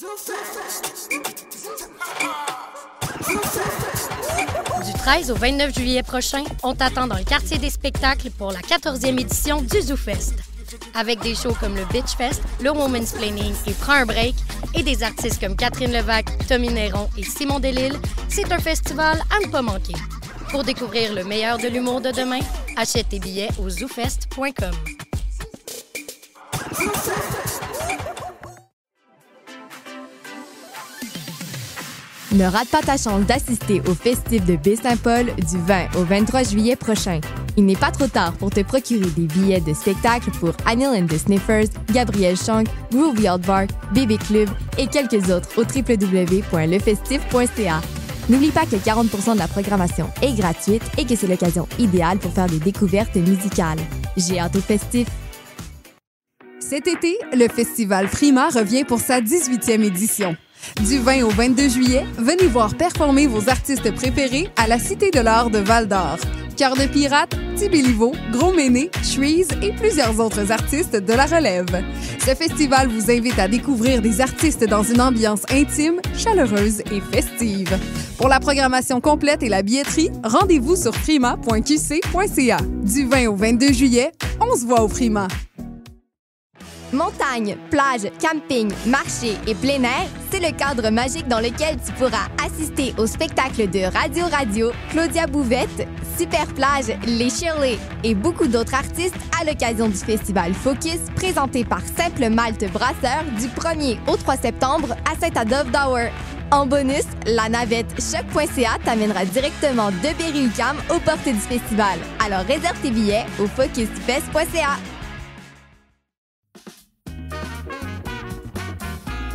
Du 13 au 29 juillet prochain, on t'attend dans le quartier des spectacles pour la 14e édition du ZooFest. Avec des shows comme le Bitch Fest, le Woman's Planning et Prends un break, et des artistes comme Catherine Levac, Tommy Néron et Simon Delille, c'est un festival à ne pas manquer. Pour découvrir le meilleur de l'humour de demain, achète tes billets au zoofest.com. Ne rate pas ta chance d'assister au festif de Baie-Saint-Paul du 20 au 23 juillet prochain. Il n'est pas trop tard pour te procurer des billets de spectacle pour Anil and the Sniffers, Gabriel Shank, Groovy Old Bar, BB Club et quelques autres au www.lefestif.ca. N'oublie pas que 40% de la programmation est gratuite et que c'est l'occasion idéale pour faire des découvertes musicales. J'ai hâte au festif. Cet été, le festival Frima revient pour sa 18e édition. Du 20 au 22 juillet, venez voir performer vos artistes préférés à la Cité de l'Art de Val-d'Or. Cœur de Pirate, Tibéliveau, Gros Méné, Shreeze et plusieurs autres artistes de la relève. Ce festival vous invite à découvrir des artistes dans une ambiance intime, chaleureuse et festive. Pour la programmation complète et la billetterie, rendez-vous sur prima.qc.ca. Du 20 au 22 juillet, on se voit au Prima. Montagne, plage, camping, marché et plein air, c'est le cadre magique dans lequel tu pourras assister au spectacle de Radio Radio, Claudia Bouvette, Super Plage, Les Shirley et beaucoup d'autres artistes à l'occasion du festival Focus présenté par Simple Malte Brasseur du 1er au 3 septembre à Saint-Adolphe d'Hour. En bonus, la navette choc.ca t'amènera directement de berry au aux portes du festival. Alors réserve tes billets au focusfest.ca.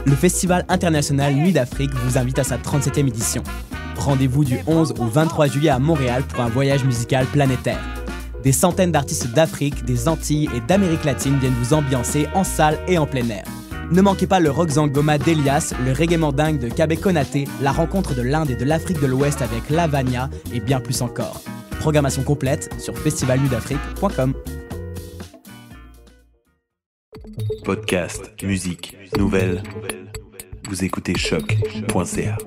le Festival international Nuit d'Afrique vous invite à sa 37e édition. Rendez-vous du 11 au 23 juillet à Montréal pour un voyage musical planétaire. Des centaines d'artistes d'Afrique, des Antilles et d'Amérique latine viennent vous ambiancer en salle et en plein air. Ne manquez pas le rock zangoma d'Elias, le reggae mandingue de Kabe Konate, la rencontre de l'Inde et de l'Afrique de l'Ouest avec Lavania et bien plus encore. Programmation complète sur festivalnudafrique.com. Podcast, musique, nouvelles. Vous écoutez choc.ca.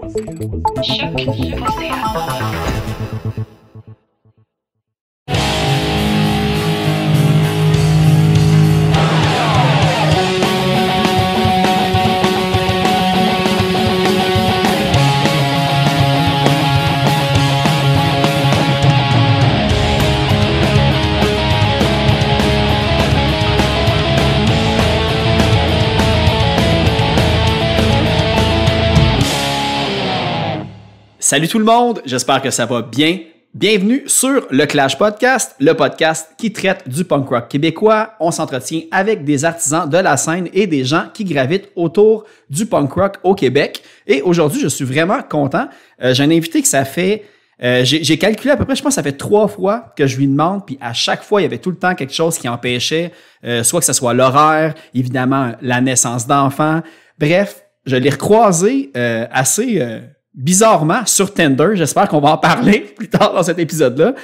Salut tout le monde, j'espère que ça va bien. Bienvenue sur le Clash Podcast, le podcast qui traite du punk rock québécois. On s'entretient avec des artisans de la scène et des gens qui gravitent autour du punk rock au Québec. Et aujourd'hui, je suis vraiment content. Euh, J'ai un invité que ça fait... Euh, j'ai calculé à peu près, je pense ça fait trois fois que je lui demande, puis à chaque fois, il y avait tout le temps quelque chose qui empêchait, euh, soit que ce soit l'horaire, évidemment la naissance d'enfants. Bref, je l'ai recroisé euh, assez bizarrement sur Tinder. J'espère qu'on va en parler plus tard dans cet épisode-là.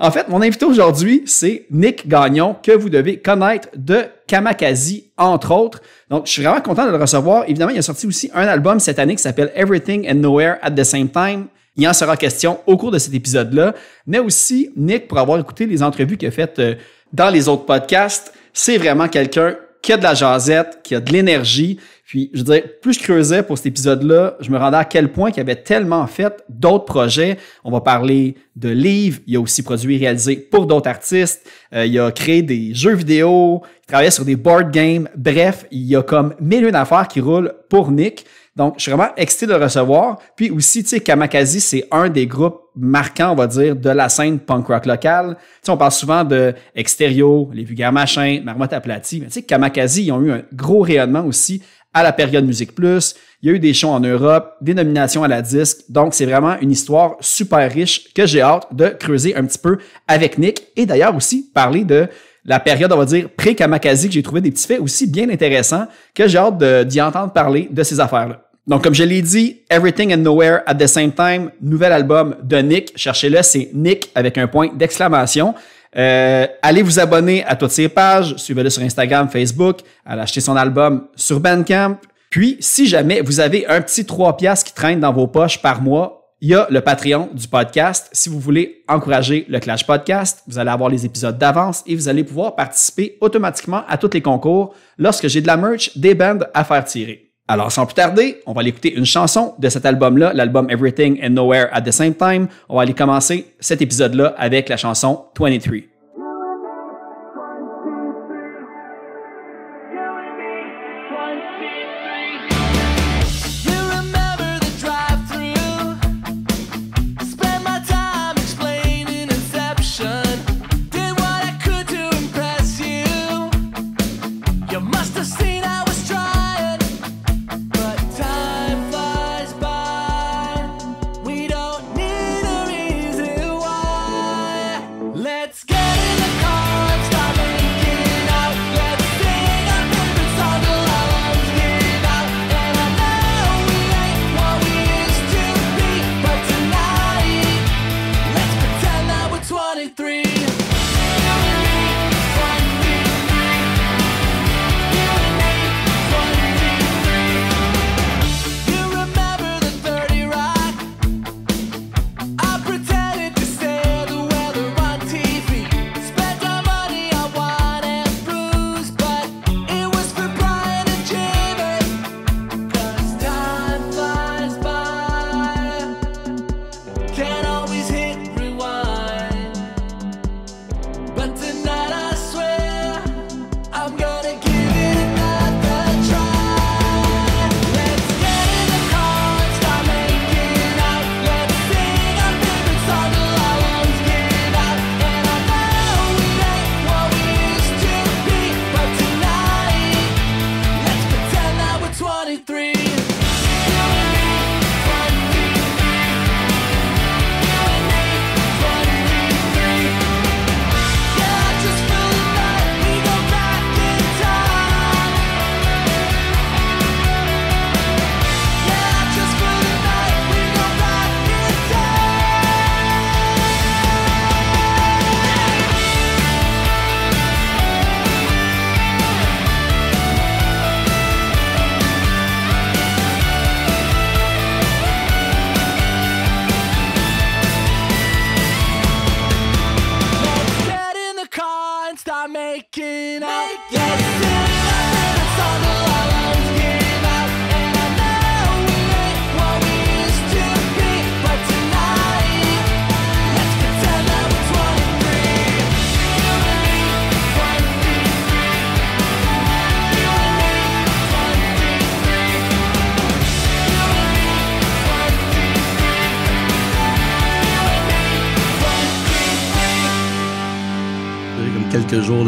en fait, mon invité aujourd'hui, c'est Nick Gagnon, que vous devez connaître de Kamakazi, entre autres. Donc, je suis vraiment content de le recevoir. Évidemment, il a sorti aussi un album cette année qui s'appelle Everything and Nowhere at the Same Time. Il en sera question au cours de cet épisode-là. Mais aussi, Nick, pour avoir écouté les entrevues qu'il a faites euh, dans les autres podcasts, c'est vraiment quelqu'un qui a de la jasette, qui a de l'énergie. Puis, je dirais, plus je creusais pour cet épisode-là, je me rendais à quel point qu'il y avait tellement fait d'autres projets. On va parler de livres. Il a aussi produit et réalisé pour d'autres artistes. Euh, il a créé des jeux vidéo. Il travaillait sur des board games. Bref, il y a comme mille une affaires qui roulent pour Nick. Donc, je suis vraiment excité de le recevoir. Puis aussi, tu sais, Kamakazi, c'est un des groupes marquants, on va dire, de la scène punk rock locale. Tu sais, on parle souvent de Extérieur, Les Vulgaires Machins, Marmotte aplati, Mais tu sais, Kamakazi, ils ont eu un gros rayonnement aussi à la période Musique Plus. Il y a eu des shows en Europe, des nominations à la disque. Donc, c'est vraiment une histoire super riche que j'ai hâte de creuser un petit peu avec Nick. Et d'ailleurs aussi, parler de la période, on va dire, pré-Kamakazi, que j'ai trouvé des petits faits aussi bien intéressants que j'ai hâte d'y entendre parler de ces affaires-là. Donc, comme je l'ai dit, Everything and Nowhere at the Same Time, nouvel album de Nick. Cherchez-le, c'est Nick avec un point d'exclamation. Euh, allez vous abonner à toutes ses pages, suivez-le sur Instagram, Facebook, allez acheter son album sur Bandcamp. Puis, si jamais vous avez un petit 3 piastres qui traîne dans vos poches par mois, il y a le Patreon du podcast. Si vous voulez encourager le Clash Podcast, vous allez avoir les épisodes d'avance et vous allez pouvoir participer automatiquement à tous les concours lorsque j'ai de la merch des bandes à faire tirer. Alors, sans plus tarder, on va aller écouter une chanson de cet album-là, l'album Everything and Nowhere at the Same Time. On va aller commencer cet épisode-là avec la chanson 23.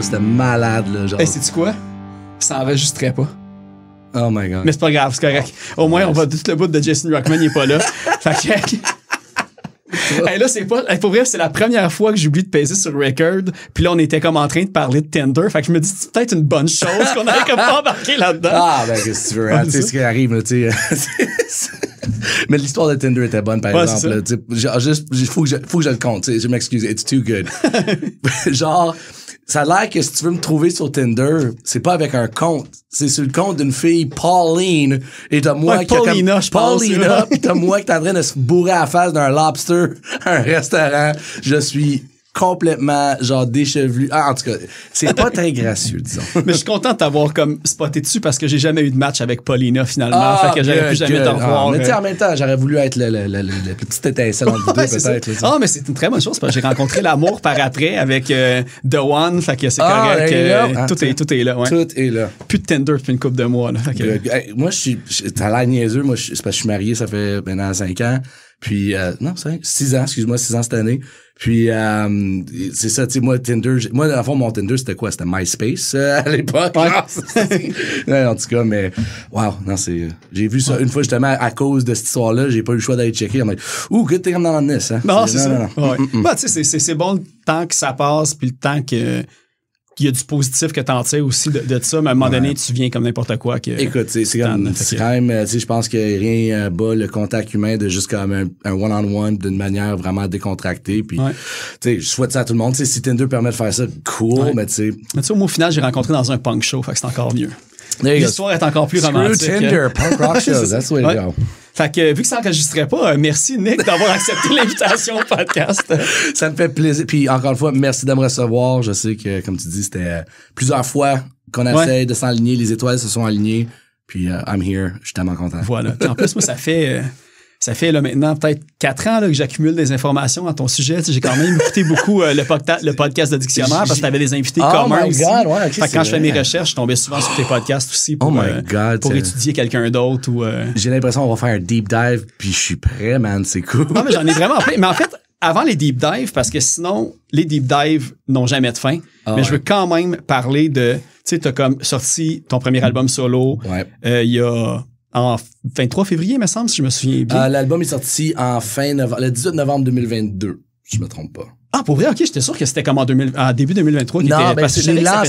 c'était malade. Là, genre. tu quoi? Ça enregistrait pas. Oh my god. Mais c'est pas grave, c'est correct. Au moins, on va tout le bout de Jason Rockman, il est pas là. fait que. là, c'est pas. Hey, pour vrai, c'est la première fois que j'oublie de peser sur le record. Puis là, on était comme en train de parler de Tinder. Fait que je me dis, c'est peut-être une bonne chose qu'on avait comme pas embarqué là-dedans. Ah, ben, qu'est-ce que tu veux. Hein? tu ce qui arrive, là, tu sais. Mais l'histoire de Tinder était bonne, par exemple. Il faut, que je, faut que je le compte. Je m'excuse. It's too good. genre ça a l'air que si tu veux me trouver sur Tinder, c'est pas avec un compte. C'est sur le compte d'une fille, Pauline, et t'as moi qui Paulina, je Paulina, pense, pis t'as moi qui t'es en train de se bourrer à la face d'un lobster à un restaurant. Je suis complètement genre déchevelu. Ah, en tout cas, c'est pas très gracieux, disons. Mais je suis content de t'avoir comme spoté dessus parce que j'ai jamais eu de match avec Paulina finalement. Ah, fait que j'aurais pu jamais t'en revoir. Ah, mais tu en même temps, j'aurais voulu être le, petit petite étincelle entre vous deux, peut-être. Ah, mais c'est une très bonne chose parce que j'ai rencontré l'amour par après avec euh, The One. Fait que c'est ah, correct. Euh, tout, est, tout est là. Ouais. Tout est là. Plus de tender depuis une coupe de mois. moi, je suis. T'as l'air niaiseux. Moi, c'est parce que je suis marié, ça fait maintenant 5 ans. Puis, euh, non, 5, 6 ans, excuse-moi, 6 ans cette année. Puis, euh, c'est ça, tu sais, moi, Tinder, moi, le fond, mon Tinder, c'était quoi? C'était MySpace euh, à l'époque. en tout cas, mais, wow, non, c'est. J'ai vu ça une fois, justement, à cause de cette histoire-là, j'ai pas eu le choix d'aller checker. On ouh, good thing I'm not on this, hein? Non, c'est ça. Mm, mm, mm. Bah, tu sais, c'est bon le temps que ça passe, puis le temps que il y a du positif que t'en tires aussi de, ça, mais à un moment donné, tu viens comme n'importe quoi. Que, Écoute, c'est quand même, je pense que rien euh, bat le contact humain de juste comme un, one-on-one d'une manière vraiment décontractée. Puis, tu je souhaite ça à tout le monde. si Tinder permet de faire ça, cool, mais tu sais. Mais tu sais, au final, j'ai rencontré dans un punk show, fait que c'est encore mieux. L'histoire est encore plus romantique. Hein. Tinder, punk rock show, that's the way go. Fait que vu que ça n'enregistrait pas, euh, merci Nick d'avoir accepté l'invitation au podcast. Ça me fait plaisir. Puis encore une fois, merci de me recevoir. Je sais que, comme tu dis, c'était plusieurs fois qu'on essaye de s'aligner. Les étoiles se sont alignées. Puis euh, I'm here. Je suis tellement content. Voilà. en plus, moi, ça fait... Euh, ça fait là, maintenant peut-être quatre ans que j'accumule des informations à ton sujet. j'ai quand même écouté beaucoup euh, le, podcast de Dictionnaire parce que tu avais des invités oh communs. quand je fais mes recherches, je tombais souvent sur tes podcasts aussi oh pour, euh, pour étudier quelqu'un d'autre. Euh, j'ai l'impression qu'on va faire un deep dive, puis je suis prêt, man. C'est cool. Non, mais j'en ai vraiment plein. Mais en fait, avant les deep dives, parce que sinon, les deep dives n'ont jamais de fin. Ah mais je veux quand même parler de. Tu sais, tu as comme sorti ton premier album solo. Il y a en 23 février, il me semble, si je me souviens bien. Euh, l'album est sorti en fin novembre, le 18 novembre 2022, si je me trompe pas. Ah, pour vrai, OK, j'étais sûr que c'était comme en, début 2023 non, était, ben, parce que,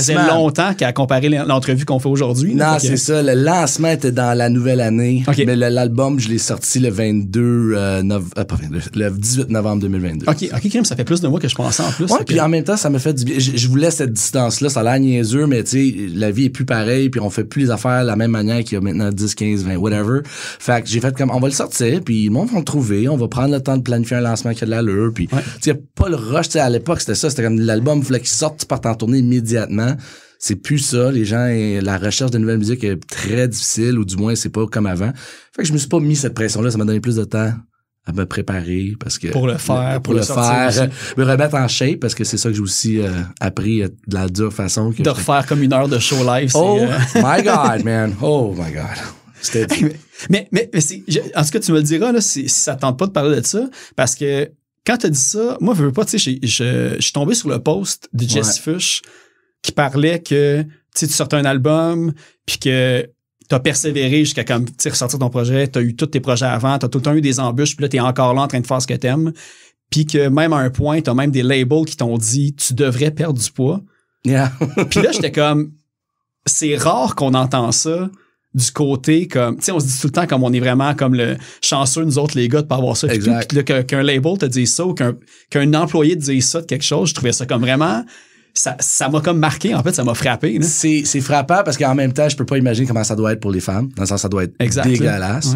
ça longtemps qu'à comparer l'entrevue qu'on fait aujourd'hui. Non, c'est ça. Le lancement était dans la nouvelle année. Mais l'album, je l'ai sorti le 22, euh, 22, euh, le 18 novembre 2022. OK, OK, ça fait plus de mois que je pensais en plus. Ouais, puis en même temps, ça me fait du bien. Je, voulais cette distance-là. Ça a l'air niaiseux, mais tu sais, la vie est plus pareille, puis on fait plus les affaires de la même manière qu'il y a maintenant 10, 15, 20, whatever. Fait que j'ai fait comme, on va le sortir, puis le le trouver, on va prendre le temps de planifier un lancement qui a de l'allure, puis tu sais, pas le rush. à l'époque, c'était ça. C'était comme l'album, il fallait qu'il sorte, tu partes en tournée immédiatement. C'est plus ça. Les gens, la recherche de nouvelle musique est très difficile, ou du moins, c'est pas comme avant. Fait que je me suis pas mis cette pression-là. Ça m'a donné plus de temps à me préparer parce que pour le faire pour, le, faire euh, me remettre en shape parce que c'est ça que j'ai aussi euh, appris euh, de la dure façon de refaire comme une heure de show live oh my god man oh my god c'était mais mais, en tout cas tu me le diras là si ça tente pas de parler de ça parce que quand tu dit ça, moi, je veux pas, tu sais, je suis tombé sur le post de Jesse Fush qui parlait que tu sortais un album, puis que tu as persévéré jusqu'à comme ressortir ton projet, tu as eu tous tes projets avant, tu tout le temps eu des embûches, puis là, tu es encore là en train de faire ce que t'aimes. Puis que même à un point, tu même des labels qui t'ont dit tu devrais perdre du poids. puis là, j'étais comme c'est rare qu'on entend ça du côté comme tu sais on se dit tout le temps comme on est vraiment comme le chanceux nous autres les gars de pas avoir ça exact. Puis qu'un label te dise ça ou qu'un qu'un employé te dise ça de quelque chose je trouvais ça comme vraiment ça m'a comme marqué, en fait, ça m'a frappé. C'est frappant parce qu'en même temps, je peux pas imaginer comment ça doit être pour les femmes. Dans le sens, ça doit être dégueulasse.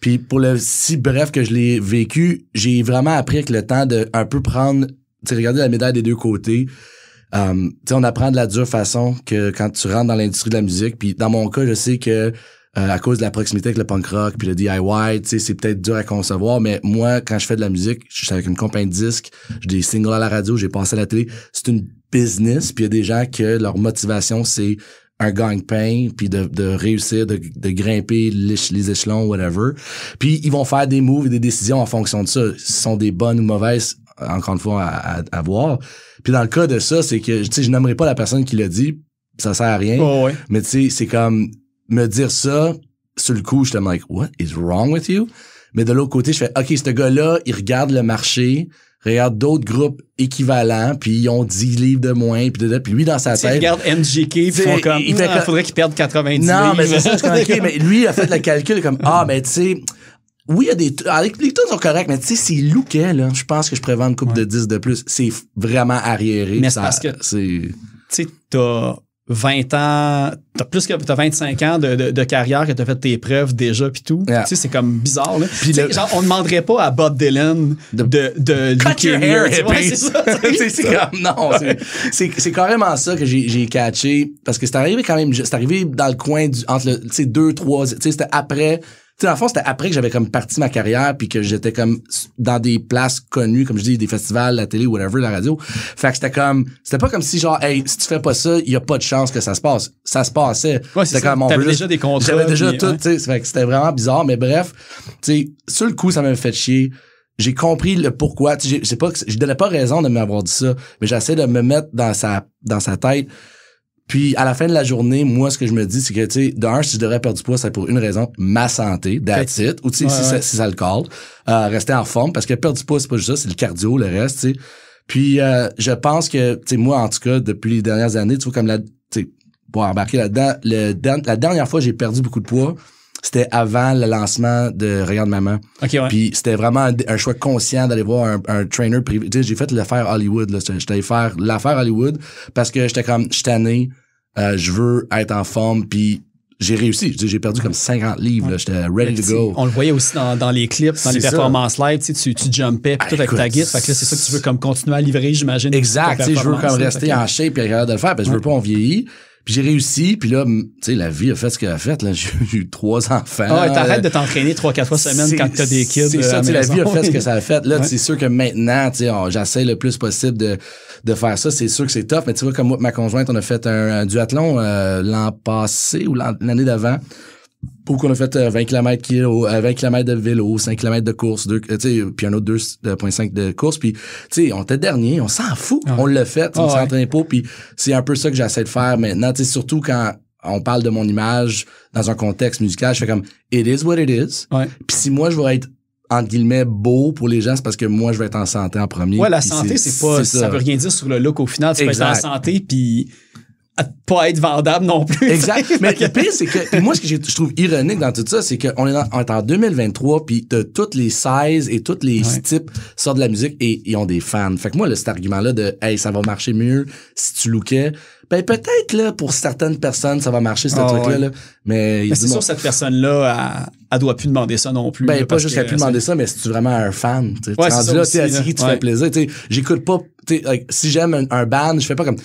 Puis pour le si bref que je l'ai vécu, j'ai vraiment appris avec le temps de un peu prendre, tu regarder la médaille des deux côtés euh, on apprend de la dure façon que quand tu rentres dans l'industrie de la musique. Puis dans mon cas, je sais que euh, à cause de la proximité avec le punk rock puis le DIY, c'est peut-être dur à concevoir, mais moi, quand je fais de la musique, je suis avec une compagnie de disques, j'ai des singles à la radio, j'ai passé à la télé. C'est une business, puis il y a des gens que leur motivation, c'est un gang pain puis de, réussir, de, grimper les, échelons, whatever. Puis ils vont faire des moves et des décisions en fonction de ça. Ce sont des bonnes ou mauvaises, encore une fois, à, à, à voir. Puis dans le cas de ça, c'est que, tu sais, je n'aimerais pas la personne qui l'a dit, ça sert à rien. Mais tu sais, c'est comme me dire ça, sur le coup, je suis comme « what is wrong with you? Mais de l'autre côté, je fais, OK, ce gars-là, il regarde le marché, regarde d'autres groupes équivalents, puis ils ont 10 livres de moins, puis, de, puis lui, dans sa tête... Il regarde NGK, il, faudrait qu'il perde 90 Non, livres. mais c'est ça, je suis OK, mais lui, il a fait le calcul comme, ah, mais tu sais oui, y a des. les tunes sont corrects, mais tu sais, c'est louquet, là. Je pense que je prévends une coupe de 10 de plus. C'est vraiment arriéré. Mais ça, parce que. Tu sais, t'as 20 ans, t'as plus que t'as 25 ans de, de, de carrière que t'as fait tes preuves déjà pis tout. Tu sais, c'est comme bizarre là. Pis genre, on demanderait pas à Bob Dylan de de, de Cut your hair, c'est c'est comme non, c'est c'est carrément ça que j'ai j'ai catché parce que c'est arrivé quand même, c'est arrivé dans le coin du entre le, tu sais deux trois, tu sais c'était après sais, en fond, c'était après que j'avais comme parti ma carrière puis que j'étais comme dans des places connues, comme je dis, des festivals, la télé, whatever, la radio. Fait que c'était comme, c'était pas comme si genre, hey, si tu fais pas ça, il y a pas de chance que ça se passe. Ça se passait. Ouais, c'était comme, T'avais déjà des contrats. J'avais déjà tout, tu sais. Fait que c'était vraiment bizarre, mais bref, tu sais, sur le coup, ça m'avait fait chier j'ai compris le pourquoi. Tu sais, pas, je donnais pas raison de m'avoir dit ça, mais j'essaie de me mettre dans sa, dans sa tête. Puis à la fin de la journée, moi, ce que je me dis, c'est que, tu sais, d'un, si je devrais perdre du poids, c'est pour une raison, ma santé, that's it. Ou, tu sais, si, si, ça le colle, euh, rester en forme, parce que perdre du poids, c'est pas juste ça, c'est le cardio, le reste, tu sais. Puis euh, je pense que, tu sais, moi, en tout cas, depuis les dernières années, tu vois, comme la, tu sais, pour embarquer là-dedans, la dernière fois, j'ai perdu beaucoup de poids c'était avant le lancement de Regarde Maman. Okay, Puis c'était vraiment un, choix conscient d'aller voir un, trainer privé. Tu sais, j'ai fait l'affaire Hollywood. J'étais allé faire l'affaire Hollywood parce que j'étais comme, je tanné, euh, je veux être en forme. Puis j'ai réussi. J'ai perdu comme 50 livres. là J'étais ready to go. On le voyait aussi dans, dans les clips, dans les performances live. Tu, tu, jumpais ah, tout avec ta guide. que c'est ça que tu veux comme continuer à livrer, j'imagine. Exact. Je veux comme rester en shape et regarder de le faire parce que je veux pas, on vieillit. Puis j'ai réussi, puis là, tu sais, la vie a fait ce qu'elle a fait. Là, j'ai eu trois enfants. Ah, ouais, t'arrêtes de t'entraîner trois, quatre fois semaine quand t'as des kids. C'est euh, ça, la vie a fait ce que ça a fait. Là, c'est sûr que maintenant, tu sais, j'essaie le plus possible de, de faire ça. C'est sûr que c'est top, mais tu vois, comme moi, ma conjointe, on a fait un, duathlon euh, l'an passé ou l'année d'avant. Pour qu'on a fait 20 km 20 de vélo, 5 km de course, deux, euh, puis un autre 2.5 euh, de course. Puis, tu sais, on était dernier, on s'en fout. Ah on l'a fait, ah on s'entraîne pas. Puis c'est un peu ça que j'essaie de faire maintenant, tu sais, surtout quand on parle de mon image dans un contexte musical, je fais comme « it is what it is Puis si moi, je vais être entre guillemets beau pour les gens, c'est parce que moi je vais être en santé en premier. Ouais, la santé, c'est pas, ça. veut rien dire sur le look au final. Tu exact. peux être en santé, puis pas être vendable non plus. Exact. Mais le pire, c'est que moi, ce que je trouve ironique dans tout ça, c'est qu'on est, est en 2023, puis de toutes les sizes et tous les types sortent de la musique et ils ont des fans. Fait que moi, là, cet argument-là de « Hey, ça va marcher mieux si tu lookais », ben peut-être là pour certaines personnes ça va marcher ce ah, truc là, mais, mais c'est sûr cette personne là elle, doit plus demander ça non plus ben pas juste qu'elle plus demander ça mais si tu es vraiment un fan tu ouais, rendu là, tu tu fais plaisir j'écoute pas like, si j'aime un, band, je fais pas comme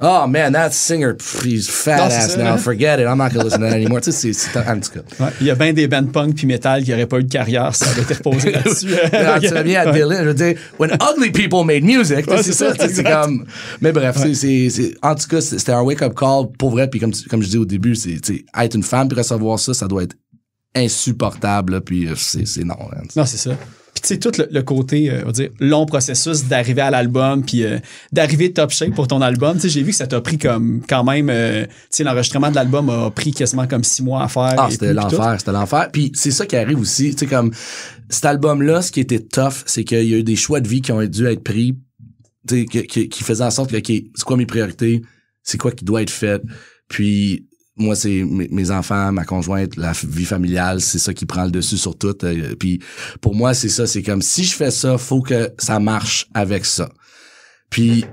Oh man, that singer, he's fat ass now, forget it, I'm not gonna listen to that anymore. tu sais, en tout cas. il y a bien des bands punk puis metal qui n'auraient pas eu de carrière ça avait été reposé là-dessus. tu reviens à Dylan, je veux dire, when ugly people made music, c'est ça, c'est comme. Mais bref, c'est, en tout cas, c'était un wake-up call pour vrai, puis comme, comme je dis au début, c'est être une femme puis recevoir ça, ça doit être insupportable, puis euh, c'est, c'est non. non, c'est ça c'est tout le, côté, euh, on va dire, long processus d'arriver à l'album, puis euh, d'arriver top shape pour ton album. Tu sais, j'ai vu que ça t'a pris comme quand même, euh, tu sais, l'enregistrement de l'album a pris quasiment comme six mois à faire. Ah, c'était l'enfer, c'était l'enfer. Puis c'est ça qui arrive aussi, tu sais, comme cet album-là, ce qui était tough, c'est qu'il y a eu des choix de vie qui ont dû être pris, tu sais, qui, qui, faisaient en sorte que, c'est quoi mes priorités? C'est quoi qui doit être fait? Puis moi, c'est mes, enfants, ma conjointe, la vie familiale, c'est ça qui prend le dessus sur tout. Euh, puis pour moi, c'est ça, c'est comme si je fais ça, faut que ça marche avec ça. Puis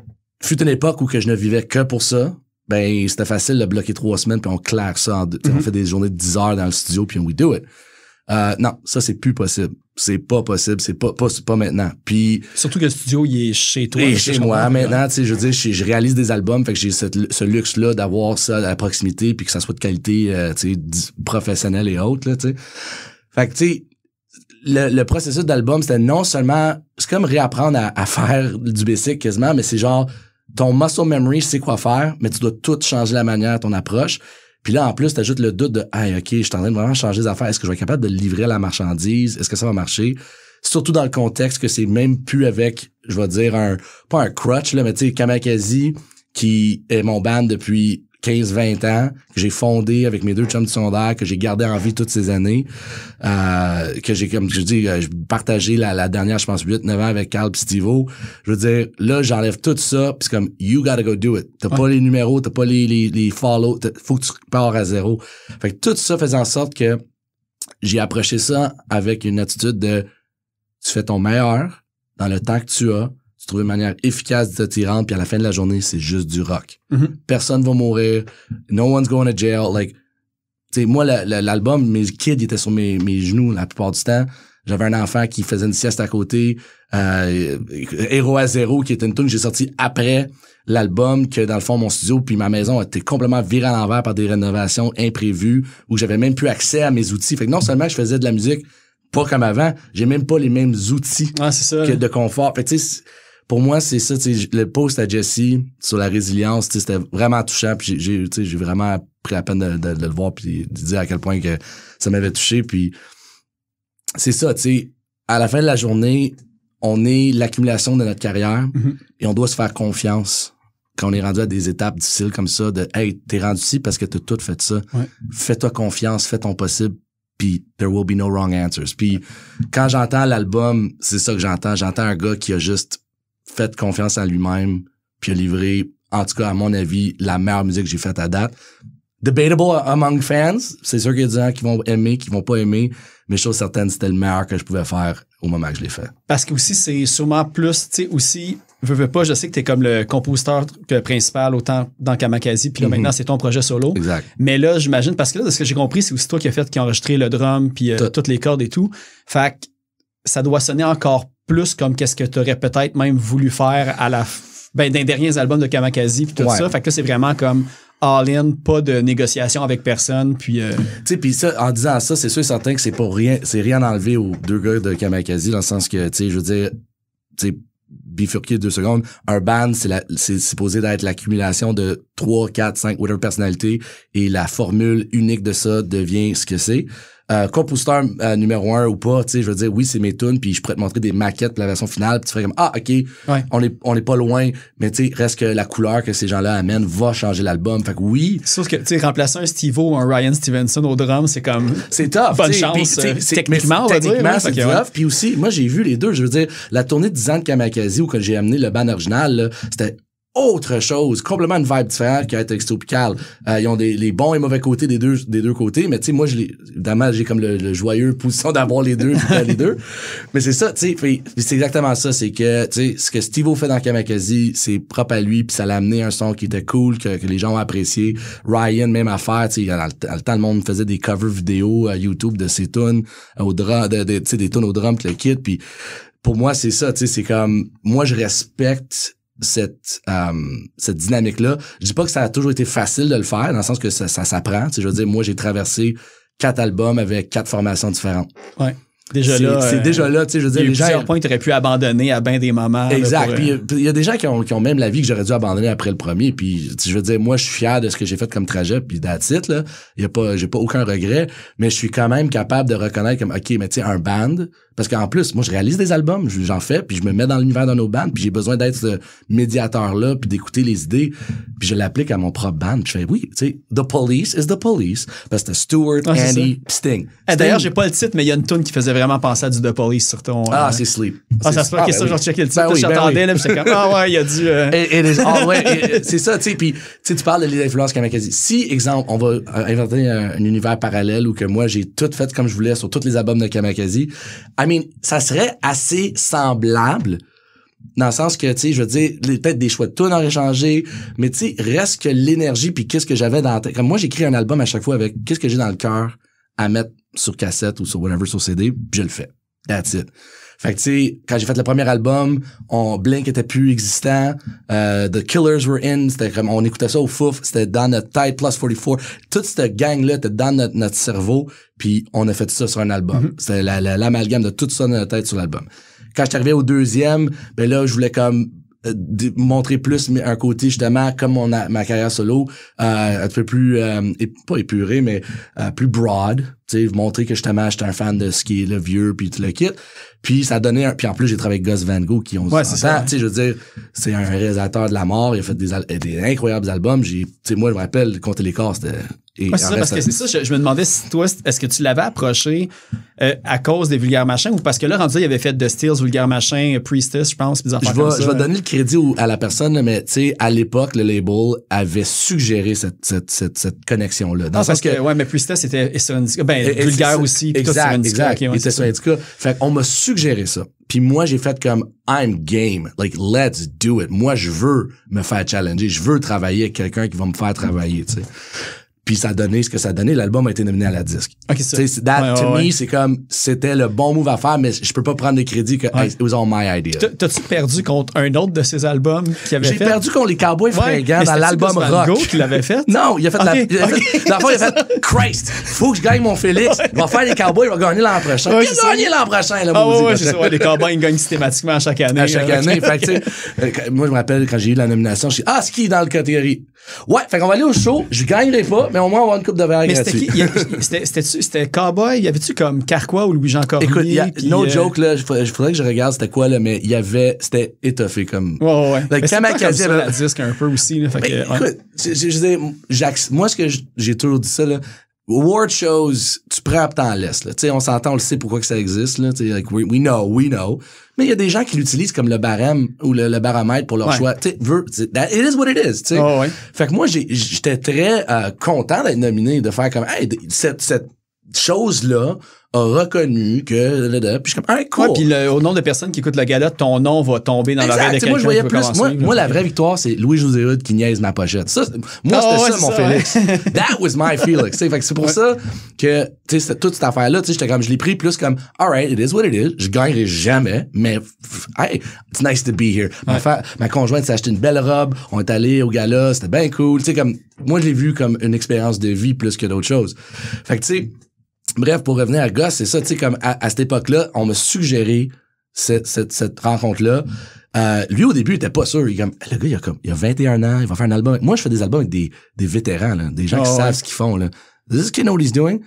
fut une époque où que je ne vivais que pour ça. Ben, c'était facile de bloquer trois semaines, puis on claire ça. En deux, On mm-hmm. fait des journées de 10 heures dans le studio, puis on we do it. Euh, non, ça, c'est plus possible c'est pas possible, c'est pas, pas, pas maintenant. Puis surtout que le studio il est chez toi, chez, chez moi. Maintenant, tu sais, je veux je, réalise des albums, fait que j'ai ce, luxe là d'avoir ça à proximité, puis que ça soit de qualité, euh, tu sais, professionnelle et haute, là, tu sais. Fait que tu sais, le, processus d'album, c'était non seulement, c'est comme réapprendre à, à faire du basic quasiment, mais c'est genre ton muscle memory, c'est quoi faire, mais tu dois tout changer la manière, ton approche. Puis là, en plus, tu le doute de Hey, OK, je suis en train de vraiment changer les Est-ce que je vais être capable de livrer la marchandise? Est-ce que ça va marcher? Surtout dans le contexte que c'est même plus avec, je vais dire, un pas un crutch, là, mais tu sais, Kamakazi, qui est mon band depuis 15-20 ans, que j'ai fondé avec mes deux chums du sondage, que j'ai gardé en vie toutes ces années, euh, que j'ai, comme je dis, euh, partagé la, dernière, je pense, 8-9 ans avec Carl Pistivo. Je veux dire, là, j'enlève tout ça, puis c'est comme, you gotta go do it. T'as pas les numéros, t'as pas les, les, follow, faut que tu pars à zéro. Fait que tout ça faisait en sorte que j'ai approché ça avec une attitude de, tu fais ton meilleur dans le temps que tu as, tu trouves une manière efficace de rendre, puis à la fin de la journée, c'est juste du rock. Mm-hmm. Personne va mourir, no one's going to jail. Like, tu sais, moi, l'album, mes kids étaient sur mes, mes genoux la plupart du temps. J'avais un enfant qui faisait une sieste à côté. Euh, à zéro, qui était une tune que j'ai sortie après l'album, que dans le fond, mon studio puis ma maison était complètement virée à l'envers par des rénovations imprévues, où j'avais même plus accès à mes outils. Fait que non seulement je faisais de la musique pas comme avant, j'ai même pas les mêmes outils ah, que de confort. Fait tu sais, pour moi, c'est ça, le post à Jesse sur la résilience, c'était vraiment touchant. Puis j'ai, j'ai vraiment pris la peine de, le voir puis de dire à quel point que ça m'avait touché. Puis c'est ça, tu sais, à la fin de la journée, on est l'accumulation de notre carrière mm-hmm. et on doit se faire confiance quand on est rendu à des étapes difficiles comme ça de Hey, t'es rendu ici parce que t'as tout fait ça. Fais-toi confiance, fais ton possible, puis there will be no wrong answers. Puis quand j'entends l'album, c'est ça que j'entends. J'entends un gars qui a juste fait confiance à lui-même, puis a livré, en tout cas, à mon avis, la meilleure musique que j'ai faite à date. Debatable among fans. C'est sûr qu'il y a des gens qui vont aimer, qui vont pas aimer, mais je certain que c'était le meilleur que je pouvais faire au moment que je l'ai fait. Parce que aussi, c'est sûrement plus, tu sais, aussi, veux, veux pas, je sais que tu es comme le compositeur principal autant dans Kamakazi, puis là, mhm. maintenant, c'est ton projet solo. Exact. Mais là, j'imagine, parce que là, de ce que j'ai compris, c'est aussi toi qui as fait, qui a enregistré le drum, puis euh, toutes les cordes et tout. Fait que ça doit sonner encore plus plus comme qu'est-ce que tu aurais peut-être même voulu faire à la ben, d'un derniers albums de Kamakazi puis tout ça. Fait que là, c'est vraiment comme all-in, pas de négociation avec personne. Puis, euh, tu sais, puis ça, en disant ça, c'est sûr et certain que c'est pour rien, c'est rien enlevé aux deux gars de Kamakazi dans le sens que, tu sais, je veux dire, tu sais, bifurquer deux secondes. Un band, c'est supposé d'être l'accumulation de trois, quatre, cinq, whatever personnalités et la formule unique de ça devient ce que c'est euh, compositeur euh, numéro un ou pas, tu sais, je veux dire, oui, c'est mes tunes, puis je pourrais te montrer des maquettes pour la version finale, puis tu ferais comme, ah, OK, on, est, on est pas loin, mais tu sais, reste que la couleur que ces gens-là amènent va changer l'album. Fait que oui. Sauf que, tu sais, remplacer un Steve ou un Ryan Stevenson au drum, c'est comme. C'est tough. Bonne chance. Euh, techniquement, on Techniquement, c'est tough. Puis aussi, moi, j'ai vu les deux. Je veux dire, la tournée de 10 ans de Kamakazi où j'ai amené le band original, c'était autre chose, complètement une vibe différente qu'être extropical. Euh, ils ont des, les bons et mauvais côtés des deux, des deux côtés, mais tu sais, moi, je évidemment, j'ai comme le, joyeux poussant d'avoir les deux, les deux. Mais c'est ça, tu sais, c'est exactement ça, c'est que, tu sais, ce que Steve-O fait dans Kamakazi, c'est propre à lui, puis ça l'a amené un son qui était cool, que, les gens ont apprécié. Ryan, même affaire, tu sais, le temps, le monde faisait des covers vidéo à euh, YouTube de ses tunes, euh, au drum, de, des tunes au drum, le kit, puis pour moi, c'est ça, tu sais, c'est comme, moi, je respecte cette euh, cette dynamique là je dis pas que ça a toujours été facile de le faire dans le sens que ça, ça s'apprend je veux dire moi j'ai traversé quatre albums avec quatre formations différentes ouais Déjà là. C'est euh, déjà là, tu sais, je veux dire, les gens. points pu abandonner à bien des moments. Exact. Euh, il y a des gens qui ont, qui ont même la vie que j'aurais dû abandonner après le premier. Puis je veux dire, moi, je suis fier de ce que j'ai fait comme trajet. Puis that's là. Y a pas, j'ai pas aucun regret. Mais je suis quand même capable de reconnaître comme, OK, mais tu sais, un band, parce qu'en plus, moi, je réalise des albums, j'en fais, puis je me mets dans l'univers d'un autre band, puis j'ai besoin d'être ce médiateur-là, puis d'écouter les idées, puis je l'applique à mon propre band. Je fais, oui, tu sais, The Police is The Police. Parce que c'était Stewart, Andy, Sting. Ah, D'ailleurs, j'ai pas le titre, mais il y a une tune qui faisait vraiment penser à du The Police sur ton. Ah, euh, c'est Sleep. Ah, ça se fait ah, ça, genre, checker le ben titre, oui, j'attendais, ben là, puis comme, ah ouais, il y a du. Euh... Ah, ouais, c'est ça, tu sais, puis tu parles de l'influence influences Si, exemple, on va euh, inventer un, univers parallèle où que moi, j'ai tout fait comme je voulais sur tous les albums de Kamakazi, ça serait assez semblable dans le sens que, tu sais, je veux dire, peut-être des choix de tunes auraient changé, mais tu sais, reste que l'énergie, puis qu'est-ce que j'avais dans la tête. Comme moi, j'écris un album à chaque fois avec qu'est-ce que j'ai dans le cœur à mettre sur cassette ou sur whatever, sur CD, je le fais. That's it. Fait que, tu sais, quand j'ai fait le premier album, on, Blink était plus existant. Euh, The Killers were in. C'était comme, on écoutait ça au fouf. C'était dans notre tête, plus 44. Toute cette gang-là était dans notre, notre cerveau. Puis on a fait tout ça sur un album. Mm-hmm. C'était l'amalgame de tout ça dans notre tête sur l'album. Quand je arrivé au deuxième, ben là, je voulais comme euh, montrer plus un côté justement comme ma carrière solo euh, un peu plus euh, pas épuré mais euh, plus broad sais, montrer que justement j'étais un fan de ce qui est le vieux, puis tu le kit. Puis ça donnait Puis en plus, j'ai travaillé avec Gus Van Gogh qui ont ouais, c'est ça. Tu sais, je veux dire, c'est un réalisateur de la mort, il a fait des, des incroyables albums. J'ai, tu sais, moi, je me rappelle, compter les corps, c'était... Euh, c'est ça, parce que c'est ça, je, me demandais si toi, est-ce que tu l'avais approché euh, à cause des vulgaires machins ou parce que là, rendu il avait fait The Steals vulgaires machins, euh, Priestess, je pense, je vais, donner le crédit à la personne, mais tu sais, à l'époque, le label avait suggéré cette, cette, cette, cette connexion-là. Dans ah, parce que, ouais, mais Priestess était, ben, vulgaire aussi. Exact, exact. il était syndicat. Fait qu'on m'a suggéré ça. Puis moi, j'ai fait comme I'm game. Like, let's do it. Moi, je veux me faire challenger. Je veux travailler avec quelqu'un qui va me faire travailler, tu sais. Puis ça a donné ce que ça a donné. L'album a été nominé à la disque. OK, c'est ça. That, to me, c'est comme, c'était le bon move à faire, mais je peux pas prendre de crédit que hey, it was my idea. T'as-tu perdu contre un autre de ces albums qui avait fait? J'ai perdu contre les Cowboys Fringants dans l'album Rock. qui l'avait fait? Non, il a fait la. Il a fait, la il a fait Christ, faut que je gagne mon Félix. Il va faire les Cowboys, il va gagner l'an prochain. il va gagner l'an prochain, là, Ah, ouais, c'est Les Cowboys, ils gagnent systématiquement à chaque année. À chaque année. Hein. Euh, moi, je me rappelle quand j'ai eu la nomination, je suis Ah, ce qui est dans le catégorie Ouais, fait qu'on va aller au show. Je gagnerai pas, mais au moins on va avoir une coupe de verre gratuite. C'était Cowboy, y avait-tu comme Carquois ou Louis-Jean Cormier? Écoute, no euh, joke, là, je faudrait que je regarde c'était quoi, là, mais il y avait, c'était étoffé comme. Ouais, ouais, ouais. mais ça, la disque un peu aussi, là, fait ben, que, Écoute, je, je, Jacques, moi, ce que j'ai toujours dit ça, là, Award shows, tu prends t'en temps Là. sais, on s'entend, on le sait pourquoi que ça existe. Là. T'sais, like, we, know, we know. Mais il y a des gens qui l'utilisent comme le barème ou le, baromètre pour leur choix. Tu veux, t'sais, that, it is what it is. T'sais. Oh, Fait que moi, j'étais très euh, content d'être nominé, de faire comme cette, cette chose-là reconnu que. Puis je suis comme, hey, cool. puis le, au nom de personnes qui écoutent le gala, ton nom va tomber dans la de quelqu'un. Moi, Moi, la vraie victoire, c'est Louis José Hood qui niaise ma pochette. Ça, moi, c'était ah ça, mon Félix. That was my Félix. c'est pour ça que toute cette affaire-là, j'étais comme, je l'ai pris plus comme, all right, it is what it is. Je gagnerai jamais, mais hey, it's nice to be here. Ma, ma conjointe s'est acheté une belle robe. On est allé au gala. C'était bien cool. comme, moi, je l'ai vu comme une expérience de vie plus que d'autres choses. Fait que, tu sais, bref, pour revenir à Goss, c'est ça, tu sais, comme à, cette époque-là, on m'a suggéré cette, cette, cette rencontre-là. Euh, lui, au début, il était pas sûr. Il comme, le gars, il a comme, il a 21 ans, il va faire un album. Moi, je fais des albums avec des, des vétérans, là, des gens qui ah savent ce qu'ils font, là. This is know what he's doing.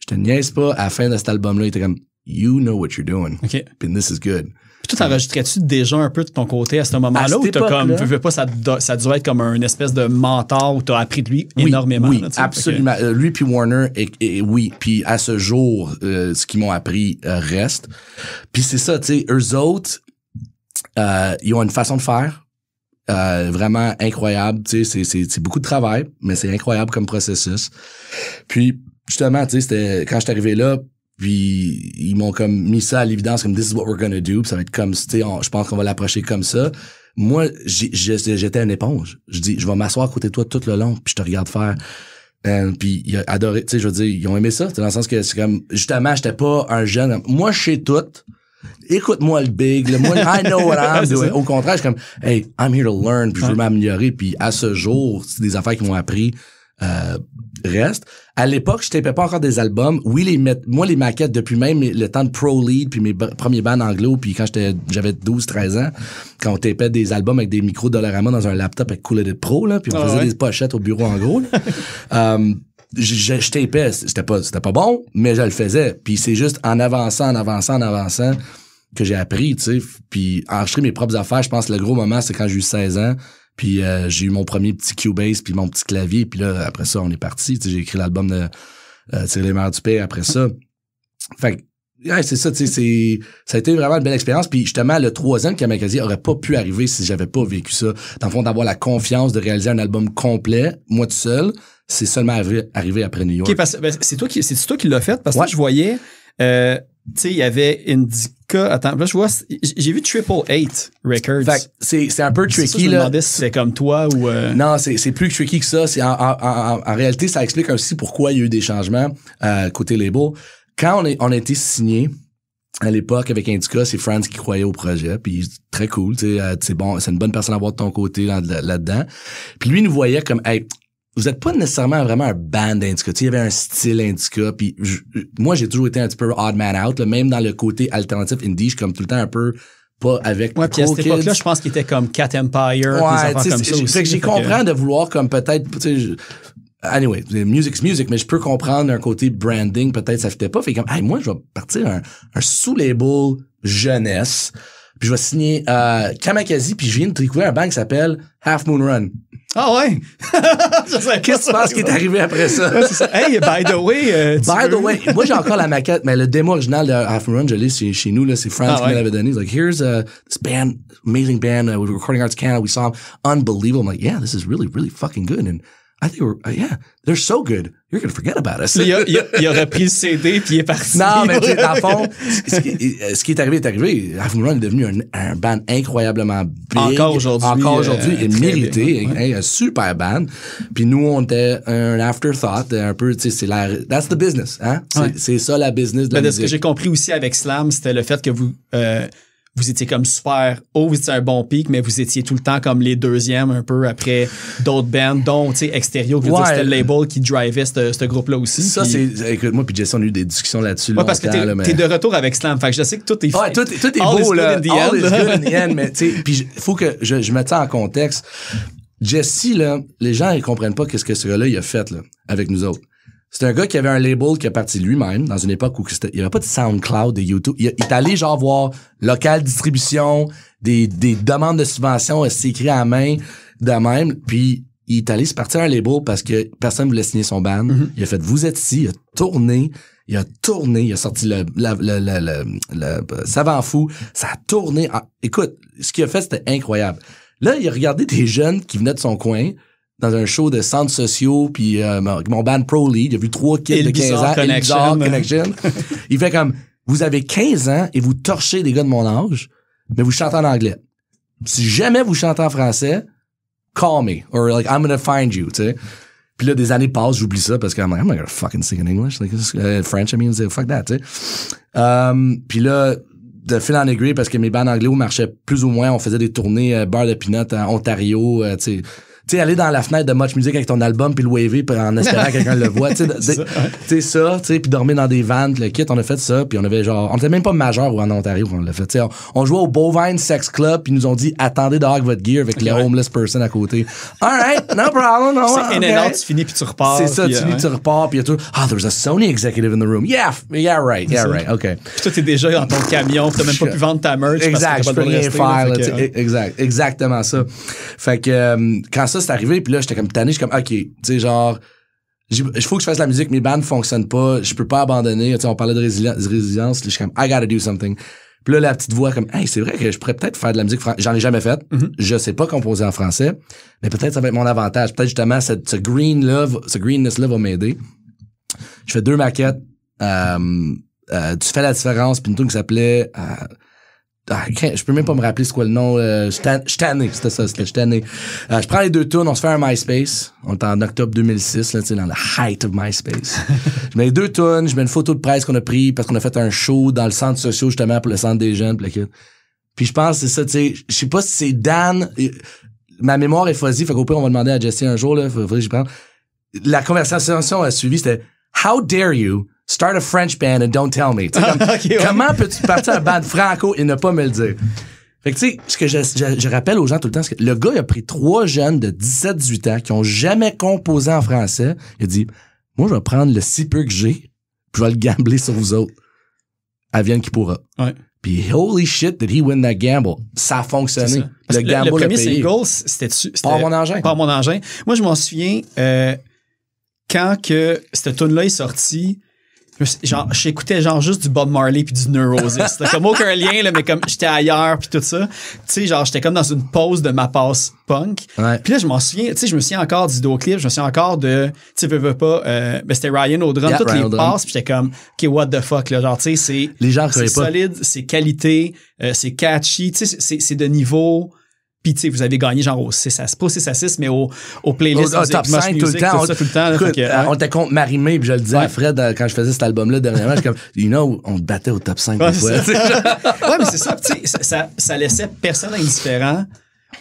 Je te niaise pas, à la fin de cet album-là, il était comme, you know what you're doing. Okay. And this is good. Puis tout tenregistrais tu déjà un peu de ton côté à ce moment-là ou t'as comme, veux, veux pas, ça, ça être comme un espèce de mentor où t'as appris de lui énormément. Oui, absolument. Euh, lui puis Warner, et, oui. Puis à ce jour, euh, ce qu'ils m'ont appris euh, reste. Puis c'est ça, tu sais, eux autres, euh, ils ont une façon de faire. vraiment incroyable, tu sais, c'est beaucoup de travail, mais c'est incroyable comme processus. Puis justement, tu sais, quand je suis arrivé là, puis ils m'ont comme mis ça à l'évidence comme this is what we're gonna do. Puis ça va être comme tu sais, je pense qu'on va l'approcher comme ça. Moi, j'étais une éponge. Je dis, je vais m'asseoir à côté de toi tout le long, puis je te regarde faire. And, ben, puis ils ont adoré, tu sais, je veux dire, ils ont aimé ça. Dans le sens que c'est comme justement, j'étais pas un jeune. Moi, je sais tout. Écoute-moi le big, le moi, I know what I'm doing. Au contraire, je suis comme, hey, I'm here to learn, puis je veux m'améliorer. Puis à ce jour, c'est des affaires qu'ils m'ont appris euh, reste. À l'époque, je tapais pas encore des albums. Oui, les moi, les maquettes, depuis même le temps de Pro Lead, puis mes premiers bands anglo, puis quand j'avais 12-13 ans, quand on tapait des albums avec des micros Dollarama dans un laptop avec Cool de Pro, là, puis on ah faisait des pochettes au bureau, en gros. Euh, je, tapais, c'était pas, c'était pas bon, mais je le faisais. Puis c'est juste en avançant, en avançant, en avançant que j'ai appris, tu sais. Puis enregistrer mes propres affaires, je pense que le gros moment, c'est quand j'ai eu 16 ans, puis euh, j'ai eu mon premier petit Cubase, puis mon petit clavier, puis là, après ça, on est parti. J'ai écrit l'album de euh, Les Mères du Père après ça. Fait c'est ça, tu ça a été vraiment une belle expérience. Puis justement, le troisième Kamikaze aurait pas pu arriver si j'avais pas vécu ça. Dans le fond, d'avoir la confiance de réaliser un album complet, moi tout seul, c'est seulement arrivé, après New York. Ben, c'est toi qui, toi qui l'as fait, parce que je voyais... Euh, tu sais, il y avait Indica. Attends, là, je vois, j'ai vu Triple Eight Records. Fait c'est un peu tricky, là. c'est comme toi ou. Euh, non, c'est plus tricky que ça. C'est en, en, en, réalité, ça explique aussi pourquoi il y a eu des changements euh, côté label. Quand on, est, on a été signé, à l'époque avec Indica, c'est Franz qui croyait au projet, puis très cool, tu sais, euh, c'est bon, c'est une bonne personne à voir de ton côté là-dedans. puis lui il nous voyait comme hey, vous êtes pas nécessairement vraiment un band indica. Il y avait un style indica. Puis moi, j'ai toujours été un petit peu odd man out. même dans le côté alternatif indie, je suis comme tout le temps un peu pas avec ouais, à cette époque-là, je pense qu'il était comme Cat Empire, ouais, comme ça aussi. Fait que j'y comprends de vouloir comme peut-être, anyway, music's music, mais je peux comprendre un côté branding, peut-être ça fitait pas. Fait comme, hey, moi, je vais partir un, un sous-label jeunesse puis je vais signer euh, Kamakazi, puis je viens de découvrir un band qui s'appelle Half Moon Run. Ah ouais? Qu'est-ce qui se passe qui est arrivé après ça? Hey, by the way. Euh, by the way, moi j'ai encore la maquette, mais le démo original de Half Moon Run, je l'ai chez, chez nous, là, c'est France ah qui me l'avait donné. He's like, here's a uh, this band, amazing band, uh, with Recording Arts Canada, we saw them, unbelievable. I'm like, yeah, this is really, really fucking good. And were, uh, yeah, they're so good, you're going forget about us. il, a, repris le CD puis il est parti. Non, mais tu sais, dans le fond, euh, ce qui, est arrivé est arrivé. Half Run est devenu un, un band incroyablement big. Encore aujourd'hui. Encore euh, aujourd'hui, il est mérité. Bien, ouais. Un super band. Puis nous, on était un afterthought, un peu, tu sais, c'est la. That's the business, hein? C'est ça la business de la mais ce que j'ai compris aussi avec Slam, c'était le fait que vous. Euh, vous étiez comme super haut, vous étiez un bon pic, mais vous étiez tout le temps comme les deuxièmes un peu après d'autres bands, dont Extérieur, que ouais. c'était le label qui drivait ce groupe-là aussi. Ça, c'est. Écoute, moi, puis Jason, on a eu des discussions là-dessus. Ouais, parce que t'es, de retour avec Slam. Fait que je sais que tout est Ouais, tout, tout est all beau, là. Good in the all end. Is good Mais tu sais, puis il faut que je, je mette ça en contexte. Jesse, là, les gens, ils comprennent pas qu'est-ce que ce gars-là, il a fait, là, avec nous autres. C'est un gars qui avait un label qui est parti lui-même dans une époque où il n'y avait pas de SoundCloud, de YouTube. Il, est allé genre voir local distribution, des, des demandes de subvention, c'est écrit à main de même. Puis il est allé se partir un label parce que personne voulait signer son ban. Mhm. Il a fait Vous êtes ici, il a tourné, il a tourné, il a sorti le, le, le, le, le Savant Fou, ça a tourné. Écoute, ce qu'il a fait, c'était incroyable. Là, il a regardé des jeunes qui venaient de son coin, dans un show de centres sociaux, puis euh, mon band Pro League, il a vu trois kids de 15 ans, Connection. Connection. il fait comme, vous avez 15 ans et vous torchez des gars de mon âge, mais vous chantez en anglais. Si jamais vous chantez en français, call me, or like, I'm gonna find you, tu sais. Puis là, des années passent, j'oublie ça parce que I'm like, I'm not gonna fucking sing in English. Like, uh, French, I mean, uh, fuck that, tu sais. Um, puis là, de fil en aiguille, parce que mes bands anglais marchaient plus ou moins, on faisait des tournées, à euh, bar de pinot en Ontario, euh, tu sais sais, aller dans la fenêtre de Much Music avec ton album, puis le waver en espérant que quelqu'un le voit. Tu sais, ça, tu sais, puis dormir dans des vannes, le kit, on a fait ça, puis on avait genre. On était même pas majeur en Ontario quand on l'a fait. on, on jouait au Bovine Sex Club, puis ils nous ont dit attendez dehors avec votre gear avec les homeless person à côté. Alright, no problem. No, c'est okay. tu finis, puis tu repars. C'est ça, tu euh, finis, tu repars, puis tout. Ah, there's a Sony executive in the room. Yeah, yeah, right, yeah, right, OK. Puis toi, t'es déjà dans ton camion, t'as même pas pu vendre ta merch. Exact, parce que je peux rien faire. E, exact, exactement ça. Fait que euh, quand ça, c'est arrivé, puis là, j'étais comme tanné, je suis comme, OK, tu sais, genre, je faut que je fasse la musique, mes bandes fonctionnent pas, je peux pas abandonner. Tu sais, on parlait de résilience, je suis comme, I gotta do something. Puis là, la petite voix, comme, hey, c'est vrai que je pourrais peut-être faire de la musique française. J'en ai jamais fait. Mm-hmm. Je sais pas composer en français, mais peut-être ça va être mon avantage. Peut-être justement, cette green love, ce greenness-là va m'aider. Je fais deux maquettes. Euh, euh, tu fais la différence, puis une tune qui s'appelait. Euh, ah, je peux même pas me rappeler c'est quoi le nom. Euh, je c'était ça, c'était euh, je prends les deux tunes, on se fait un MySpace. On est en octobre 2006, là, tu sais, dans le height of MySpace. je mets les deux tonnes, je mets une photo de presse qu'on a pris parce qu'on a fait un show dans le centre social, justement, pour le centre des jeunes. Puis je pense c'est ça, tu sais, je sais pas si c'est Dan... Ma mémoire est fuzzy, fait qu'au pire, on va demander à Jesse un jour, là, faudrait que j'y prenne La conversation a suivi, c'était « How dare you Start a French band and don't tell me. Comment peux-tu partir à band franco et ne pas me le dire? Fait que, tu sais, ce que je, rappelle aux gens tout le temps, c'est que le gars, il a pris trois jeunes de 17-18 ans qui ont jamais composé en français. Il a dit, moi, je vais prendre le si peu que j'ai, puis je vais le gambler sur vous autres. À Vienne qui pourra. Puis holy shit, did he win that gamble? Ça a fonctionné. Le, gamble le premier single, c'était dessus. Par mon engin. mon engin. Moi, je m'en souviens, euh, quand que cette tune là est sortie, Genre, j'écoutais genre juste du Bob Marley puis du Neurosis. comme aucun lien, là, mais comme j'étais ailleurs puis tout ça. Tu sais, genre, j'étais comme dans une pause de ma passe punk. Puis là, je m'en souviens, tu sais, je me souviens encore du doclip, je me souviens encore de, tu sais, veux, pas, euh, c'était Ryan au drum, toutes les passes, puis j'étais comme, OK, what the fuck, là, genre, tu sais, c'est, solide, c'est qualité, euh, c'est catchy, tu sais, c'est de niveau, puis, tu sais, vous avez gagné genre au 6 à pas au 6 à 6, mais au, au playlist. Au, top 5 tout le temps. Tout on, le temps euh, On était contre Marimé, puis je le disais à Fred euh, quand je faisais cet album-là dernièrement, je comme, you know, on te battait au top 5 des fois. ouais, mais c'est ça, tu ça, ça, laissait personne indifférent.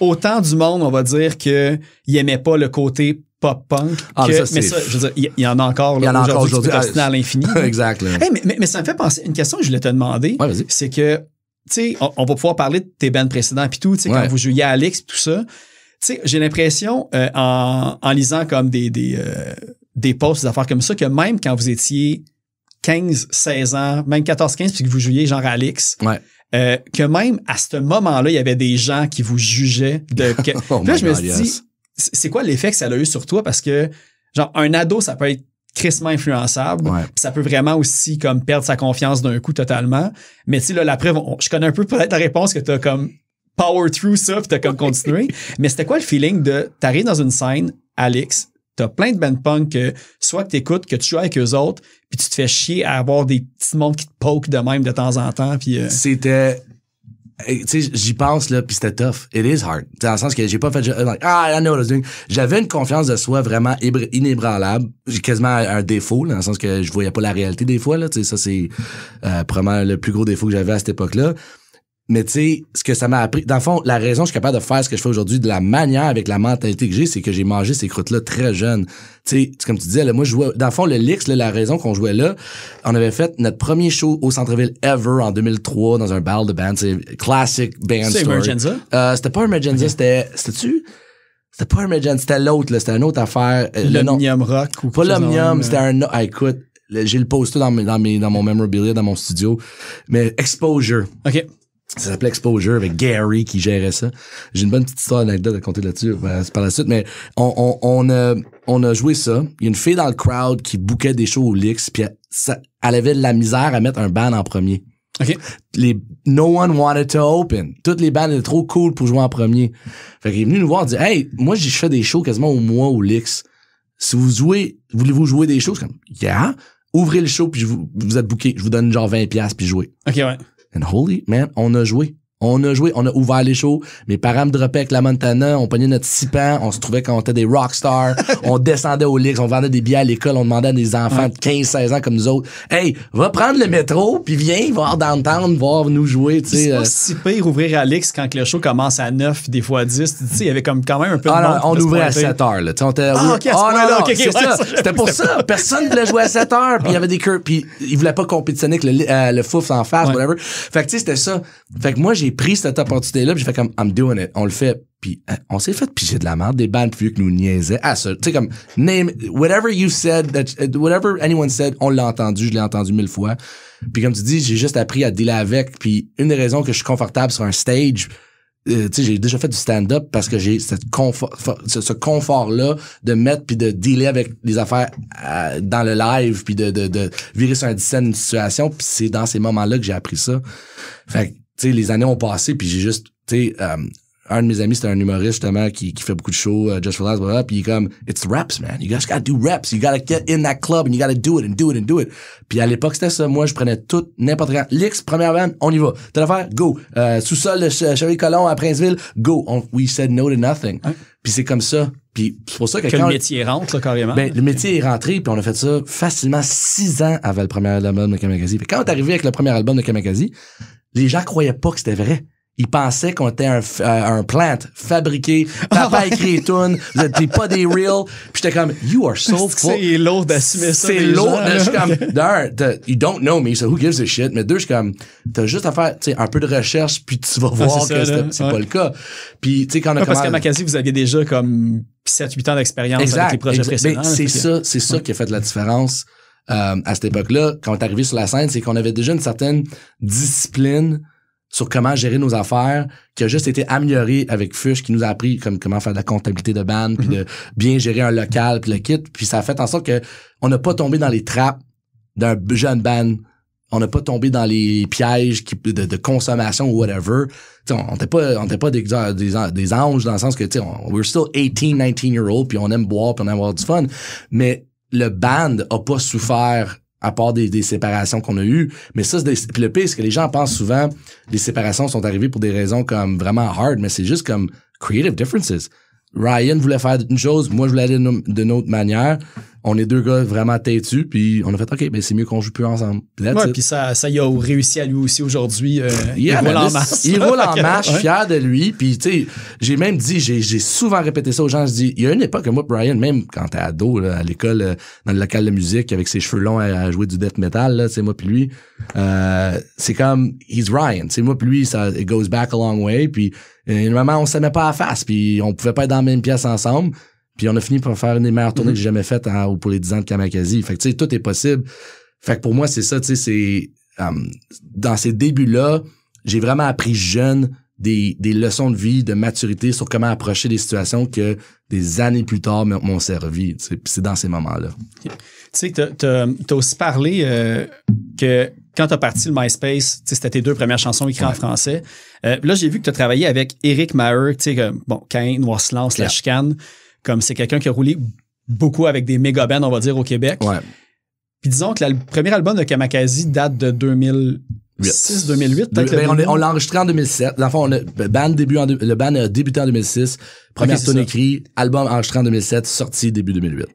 Autant du monde, on va dire, qu'il aimait pas le côté pop-punk. Ah, mais, ça, je veux dire, il y, en a encore là, aujourd'hui, aujourd à ah, l'infini. exact. mais, mais, ça me fait penser, une question que je voulais te demander, c'est que tu sais, on, va pouvoir parler de tes bandes précédentes puis tout, tu sais, quand vous jouiez à Alex tout ça. Tu sais, j'ai l'impression, euh, en, en, lisant comme des, des, euh, des posts, des affaires comme ça, que même quand vous étiez 15, 16 ans, même 14, 15, puis que vous jouiez genre Alix, euh, que même à ce moment-là, il y avait des gens qui vous jugeaient de. Que... Oh là, je me suis dit, c'est quoi l'effet que ça a eu sur toi? Parce que, genre, un ado, ça peut être crissement influençable. Ça peut vraiment aussi comme perdre sa confiance d'un coup totalement. Mais tu sais, là, la preuve, je connais un peu peut-être la réponse que tu as comme power through ça, tu t'as comme continué. Mais c'était quoi le feeling de t'arrives dans une scène, Alex, t'as plein de band punk que soit que t'écoutes, que tu joues avec eux autres, puis tu te fais chier à avoir des petits mondes qui te poke de même de temps en temps. Puis euh, C'était j'y pense, là, puis c'était tough. It is hard. dans le sens que j'ai pas fait, ah, I know what J'avais une confiance de soi vraiment inébranlable. J'ai quasiment un défaut, dans le sens que je voyais pas la réalité des fois, là. ça, c'est euh, probablement le plus gros défaut que j'avais à cette époque-là. Mais tu sais, ce que ça m'a appris, dans le fond, la raison que je suis capable de faire ce que je fais aujourd'hui de la manière avec la mentalité que j'ai, c'est que j'ai mangé ces croûtes-là très jeune. Tu sais, comme tu disais, moi, je jouais, dans le fond, le Lix, la raison qu'on jouait là, on avait fait notre premier show au centre-ville ever en 2003 dans un bar de band, c'est classic band C'est Emergenza? Euh, c'était pas Emergenza, c'était, c'était-tu? C'était pas Emergenza, c'était l'autre, là, c'était une autre affaire. Euh, L'Omnium Rock ou Pas l'Omnium, c'était euh, un, ah, écoute, j'ai le poster dans, dans, mes, dans mon memorabilia, dans mon studio. Mais Exposure. OK. Ça s'appelait Exposure avec Gary qui gérait ça. J'ai une bonne petite histoire anecdote à compter là-dessus euh, par la suite, mais on, on, on, a, on a joué ça. Il y a une fille dans le crowd qui bouquait des shows au Lix, puis elle, avait de la misère à mettre un ban en premier. OK. Les No One Wanted to Open. Toutes les bandes étaient trop cool pour jouer en premier. Fait qu'il est venu nous voir dit « Hey, moi j'y fais des shows quasiment au mois au Lix. Si vous jouez, voulez-vous jouer des shows? comme Yeah. Ouvrez le show puis vous, êtes bouqué Je vous donne genre 20$ puis jouez. OK, ouais. And holy, man, on a joué. On a joué, on a ouvert les shows. Mes parents me dropaient avec la Montana, on prenait notre sipan, on se trouvait quand on était des rockstars, on descendait au Lix, on vendait des billets à l'école, on demandait à des enfants de 15-16 ans comme nous autres, « Hey, va prendre le métro, puis viens voir downtown, voir nous jouer. » C'est pas euh. si pire ouvrir à l'ix quand le show commence à 9, des fois 10. Tu sais, il y avait comme quand même un peu de ah monde. non, On ouvrait à 7 heures. Là. On était, ah, OK, ah, C'était pour ça. Personne ne voulait jouer à 7 heures, puis il y avait des curves. puis ils voulaient pas compétitionner avec le, euh, fouf en face, whatever. Fait que tu sais, c'était ça. Fait que moi, j'ai pris cette opportunité-là, j'ai fait comme, I'm doing it. On le fait. Puis hein, on s'est fait piger de la merde. Des bandes plus que nous niaisaient. Ah, ça, tu sais, comme, name, whatever you said, whatever anyone said, on l'a entendu. Je l'ai entendu mille fois. Puis comme tu dis, j'ai juste appris à dealer avec. Puis une des raisons que je suis confortable sur un stage, euh, tu sais, j'ai déjà fait du stand-up parce que j'ai cette ce, confort-là de mettre puis de dealer avec les affaires euh, dans le live puis de, de, virer sur un scène situation puis c'est dans ces moments-là que j'ai appris ça. Fait tu sais, les années ont passé, puis j'ai juste, tu sais, euh, un de mes amis, c'était un humoriste justement qui, qui fait beaucoup de shows, euh, Just for voilà, puis il est comme, it's raps, man. You just gotta do raps. You gotta get in that club and you gotta do it and do it and do it. Puis à l'époque, c'était ça. Moi, je prenais tout, n'importe quand. L'X, première van, on y va. T'as l'affaire, go. Euh, sous-sol de Chevy colomb à Princeville, go. On, we said no to nothing. Hein? Puis c'est comme ça. Puis c'est pour ça que, que le métier rentre, carrément. Ben, le métier est rentré, puis on a fait ça facilement six ans avant le premier album de Kamikaze. Puis quand on est arrivé avec le premier album de Kamikaze, les gens croyaient pas que c'était vrai. Ils pensaient qu'on était un, euh, un plant fabriqué, papa écrit tout, vous pas des real. Puis j'étais comme, you are so full. C'est lourd d'assumer ça. C'est lourd. Je suis comme, d'un, you don't know me, so who gives a shit. Mais deux, je suis comme, t'as juste à faire un peu de recherche, puis tu vas voir que c'est ouais. pas le cas. Puis, tu sais, quand on a ouais, Parce qu'à Macassi, vous aviez déjà comme 7-8 ans d'expérience avec les projets exact. précédents. Ben, c'est ça, c'est ça qui a fait la différence euh, à cette époque-là, quand on est arrivé sur la scène, c'est qu'on avait déjà une certaine discipline sur comment gérer nos affaires, qui a juste été améliorée avec Fush, qui nous a appris comme comment faire de la comptabilité de band puis de mhm. bien gérer un local, puis le kit. Puis ça a fait en sorte que on n'a pas tombé dans les trappes d'un jeune band. On n'a pas tombé dans les pièges de, consommation ou whatever. on n'était pas, on pas des, anges dans le sens que, tu sais, we're still 18, 19 year old, puis on aime boire, puis on aime avoir du fun. Mais le band a pas souffert à part des, séparations qu'on a eues. Mais ça, c'est des, le pire, c'est que les gens pensent souvent les séparations sont arrivées pour des raisons comme vraiment hard, mais c'est juste comme creative differences. Ryan voulait faire une chose, moi je voulais aller d'une autre manière on est deux gars vraiment têtus, puis on a fait OK, ben c'est mieux qu'on joue plus ensemble. Ouais, puis ça, ça y a réussi à lui aussi aujourd'hui. Euh, il roule en ben, masse. Il roule en marche, fier de lui. Puis tu sais, j'ai même dit, j'ai souvent répété ça aux gens. Je dis, il y a une époque que moi, Brian, même quand t'es ado à l'école, euh, dans le local de musique, avec ses cheveux longs à, jouer du death metal, c'est moi puis lui. Euh, c'est comme he's Ryan. C'est moi puis lui, ça it goes back a long way. Puis normalement, on s'aimait pas à face, puis on pouvait pas être dans la même pièce ensemble. Puis on a fini par faire une des meilleures tournées mhm. que j'ai jamais faites pour les 10 ans de Kamakazi. Fait que tu sais, tout est possible. Fait que pour moi, c'est ça, tu sais, c'est. Euh, dans ces débuts-là, j'ai vraiment appris jeune des, leçons de vie, de maturité sur comment approcher des situations que des années plus tard m'ont servi. Tu c'est dans ces moments-là. Tu sais, t'as aussi parlé euh, que quand t'as parti le MySpace, tu sais, c'était tes deux premières chansons écrites en français. Euh, là, j'ai vu que t'as travaillé avec Eric Maher, tu sais, bon, Cain, Noir Silence, La Chicane. Comme c'est quelqu'un qui a roulé beaucoup avec des méga bands, on va dire, au Québec. Ouais. Puis disons que le premier album de Kamakazi date de 2006, 2008. Ben, on, l'a enregistré en 2007. Dans le fond, band début le a débuté en 2006. Premier okay, écrit, album enregistré en 2007, sorti début 2008.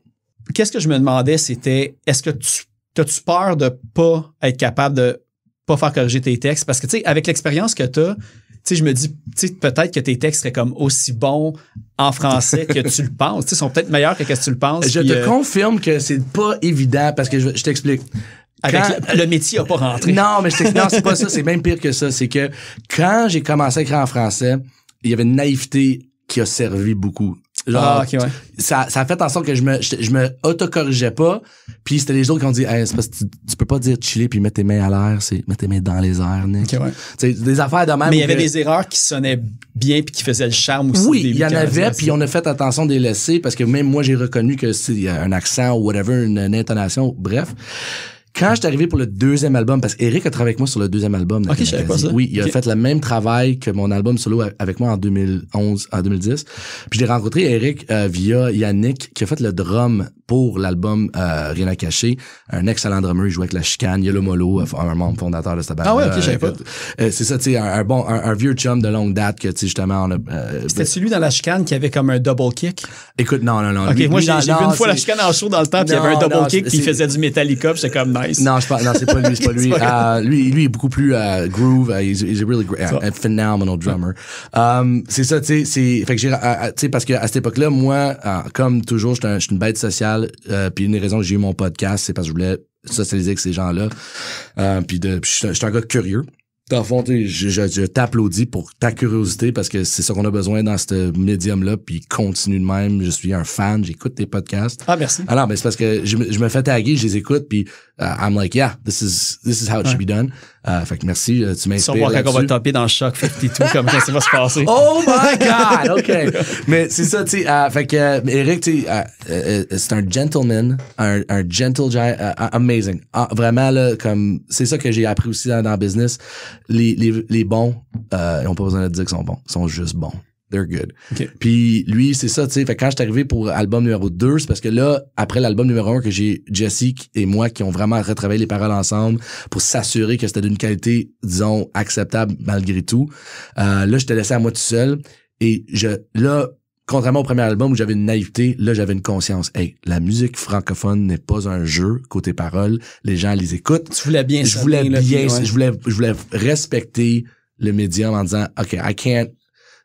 Qu'est-ce que je me demandais, c'était est-ce que tu as-tu peur de pas être capable de pas faire corriger tes textes? Parce que, tu sais, avec l'expérience que tu as, sais, je me dis, peut-être que tes textes seraient comme aussi bons en français que tu le penses. Ils sont peut-être meilleurs que ce que tu le penses. Je te euh, confirme que c'est pas évident parce que je, t'explique. le, métier n'a pas rentré. Non, mais je non, c'est pas ça. C'est même pire que ça. C'est que quand j'ai commencé à écrire en français, il y avait une naïveté qui a servi beaucoup Genre, ah, ça, ça a fait en sorte que je me, je, me autocorrigeais pas. Puis c'était les autres qui ont dit c'est parce que tu, peux pas dire chiller puis mettre tes mains à l'air, c'est mettre tes mains dans les airs, Nick. Okay, Des affaires de même. Mais il y avait des erreurs qui sonnaient bien puis qui faisaient le charme aussi. Oui, il y en avait, puis on a fait attention des laisser parce que même moi j'ai reconnu que s'il y a un accent ou whatever, une intonation, bref. Quand j'étais arrivé pour le deuxième album, parce qu'Eric a travaillé avec moi sur le deuxième album. ok, je pas ça. Oui, il a fait le même travail que mon album solo avec moi en 2011, en 2010. Puis j'ai rencontré Eric euh, via Yannick, qui a fait le drum pour l'album euh, Rien à cacher. Un excellent drummer, il jouait avec la chicane, il Molo, euh, un membre fondateur de cette bande. Ah ouais, ok, je savais pas. c'est ça, tu sais, un, bon, un, vieux chum de longue date que, tu sais, justement, on a... C'était celui ben dans la chicane qui avait comme un double kick? Écoute, non, non, non. Ok, moi, j'ai vu une fois la chicane en show dans le temps, puis il y avait un double kick, puis il faisait du Metallica, c'est comme... Non, je pas, c'est pas lui, c'est pas euh, lui. lui. Lui est beaucoup plus euh, groove. Euh, he's, he's, a really great, a phenomenal drummer. Um, c'est ça, tu sais, c'est, fait que j'ai, parce qu'à cette époque-là, moi, comme toujours, je suis une bête sociale. puis une des raisons que j'ai eu mon podcast, c'est parce que je voulais socialiser avec ces gens-là. puis je suis un gars curieux. Dans le fond, je, je, t'applaudis pour ta curiosité parce que c'est ça qu'on a besoin dans ce médium-là. Puis continue de même. Je suis un fan, j'écoute tes podcasts. Ah, merci. Alors, ah mais c'est parce que je, me fais taguer, je les écoute, puis euh, I'm like, yeah, this is this is how it should be done. Uh, fait que merci, euh, tu m'inspires. Si on quand on va taper dans le Shock 52, comme ça, ce qui va se passer. Oh my God! OK. Mais c'est ça, tu sais. Uh, fait que euh, Eric, tu sais, c'est un gentleman, un, un gentle giant, amazing. Ah, vraiment, là, comme, c'est ça que j'ai appris aussi dans, dans le business. Les, les, les bons, ils n'ont pas besoin de dire qu'ils sont bons, ils sont juste bons. They're good. Puis lui, c'est ça, tu sais. Fait quand je suis arrivé pour album numéro 2, c'est parce que là, après l'album numéro 1, que j'ai Jessie et moi qui ont vraiment retravaillé les paroles ensemble pour s'assurer que c'était d'une qualité, disons, acceptable malgré tout. Euh, là, je laissé à moi tout seul. Et je, là, contrairement au premier album où j'avais une naïveté, là, j'avais une conscience. Hey, la musique francophone n'est pas un jeu côté paroles. Les gens les écoutent. Tu voulais bien je voulais bien, je voulais, je voulais respecter le médium en disant, OK, I can't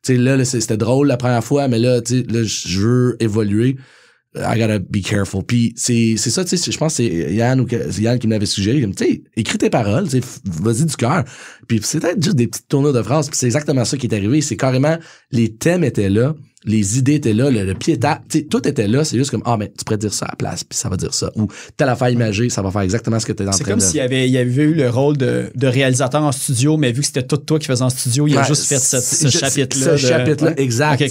sais, là, c'était drôle la première fois, mais là, tu là, je veux évoluer. I gotta be careful. Puis c'est ça, tu sais, je pense que c'est Yann ou Yann qui m'avait suggéré. écris tes paroles, tu vas-y du cœur. Puis c'était juste des petites tournures de France. Puis c'est exactement ça qui est arrivé. C'est carrément, les thèmes étaient là les idées étaient là, le, le pied était, tout était là, c'est juste comme, ah, mais ben, tu pourrais dire ça à la place, puis ça va dire ça. Ou la affaire imagée, ça va faire exactement ce que tu es en train de C'est comme s'il y avait, il avait eu le rôle de, réalisateur en studio, mais vu que c'était tout toi qui faisais en studio, il a juste fait ce, chapitre-là. Ce chapitre-là, exact.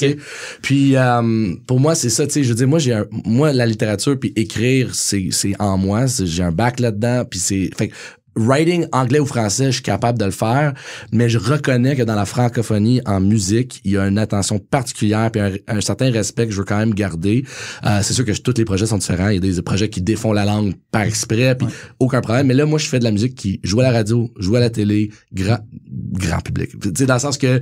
Puis, euh, pour moi, c'est ça, tu sais, je veux dire, moi, j'ai moi, la littérature, puis écrire, c'est en moi, j'ai un bac là-dedans, puis c'est, fait writing anglais ou français, je suis capable de le faire, mais je reconnais que dans la francophonie en musique, il y a une attention particulière et un, certain respect que je veux quand même garder. Euh, c'est sûr que tous les projets sont différents. Il y a des, projets qui défont la langue par exprès, puis aucun problème. Mais là, moi, je fais de la musique qui joue à la radio, joue à la télé, grand, grand public. Tu dans le sens que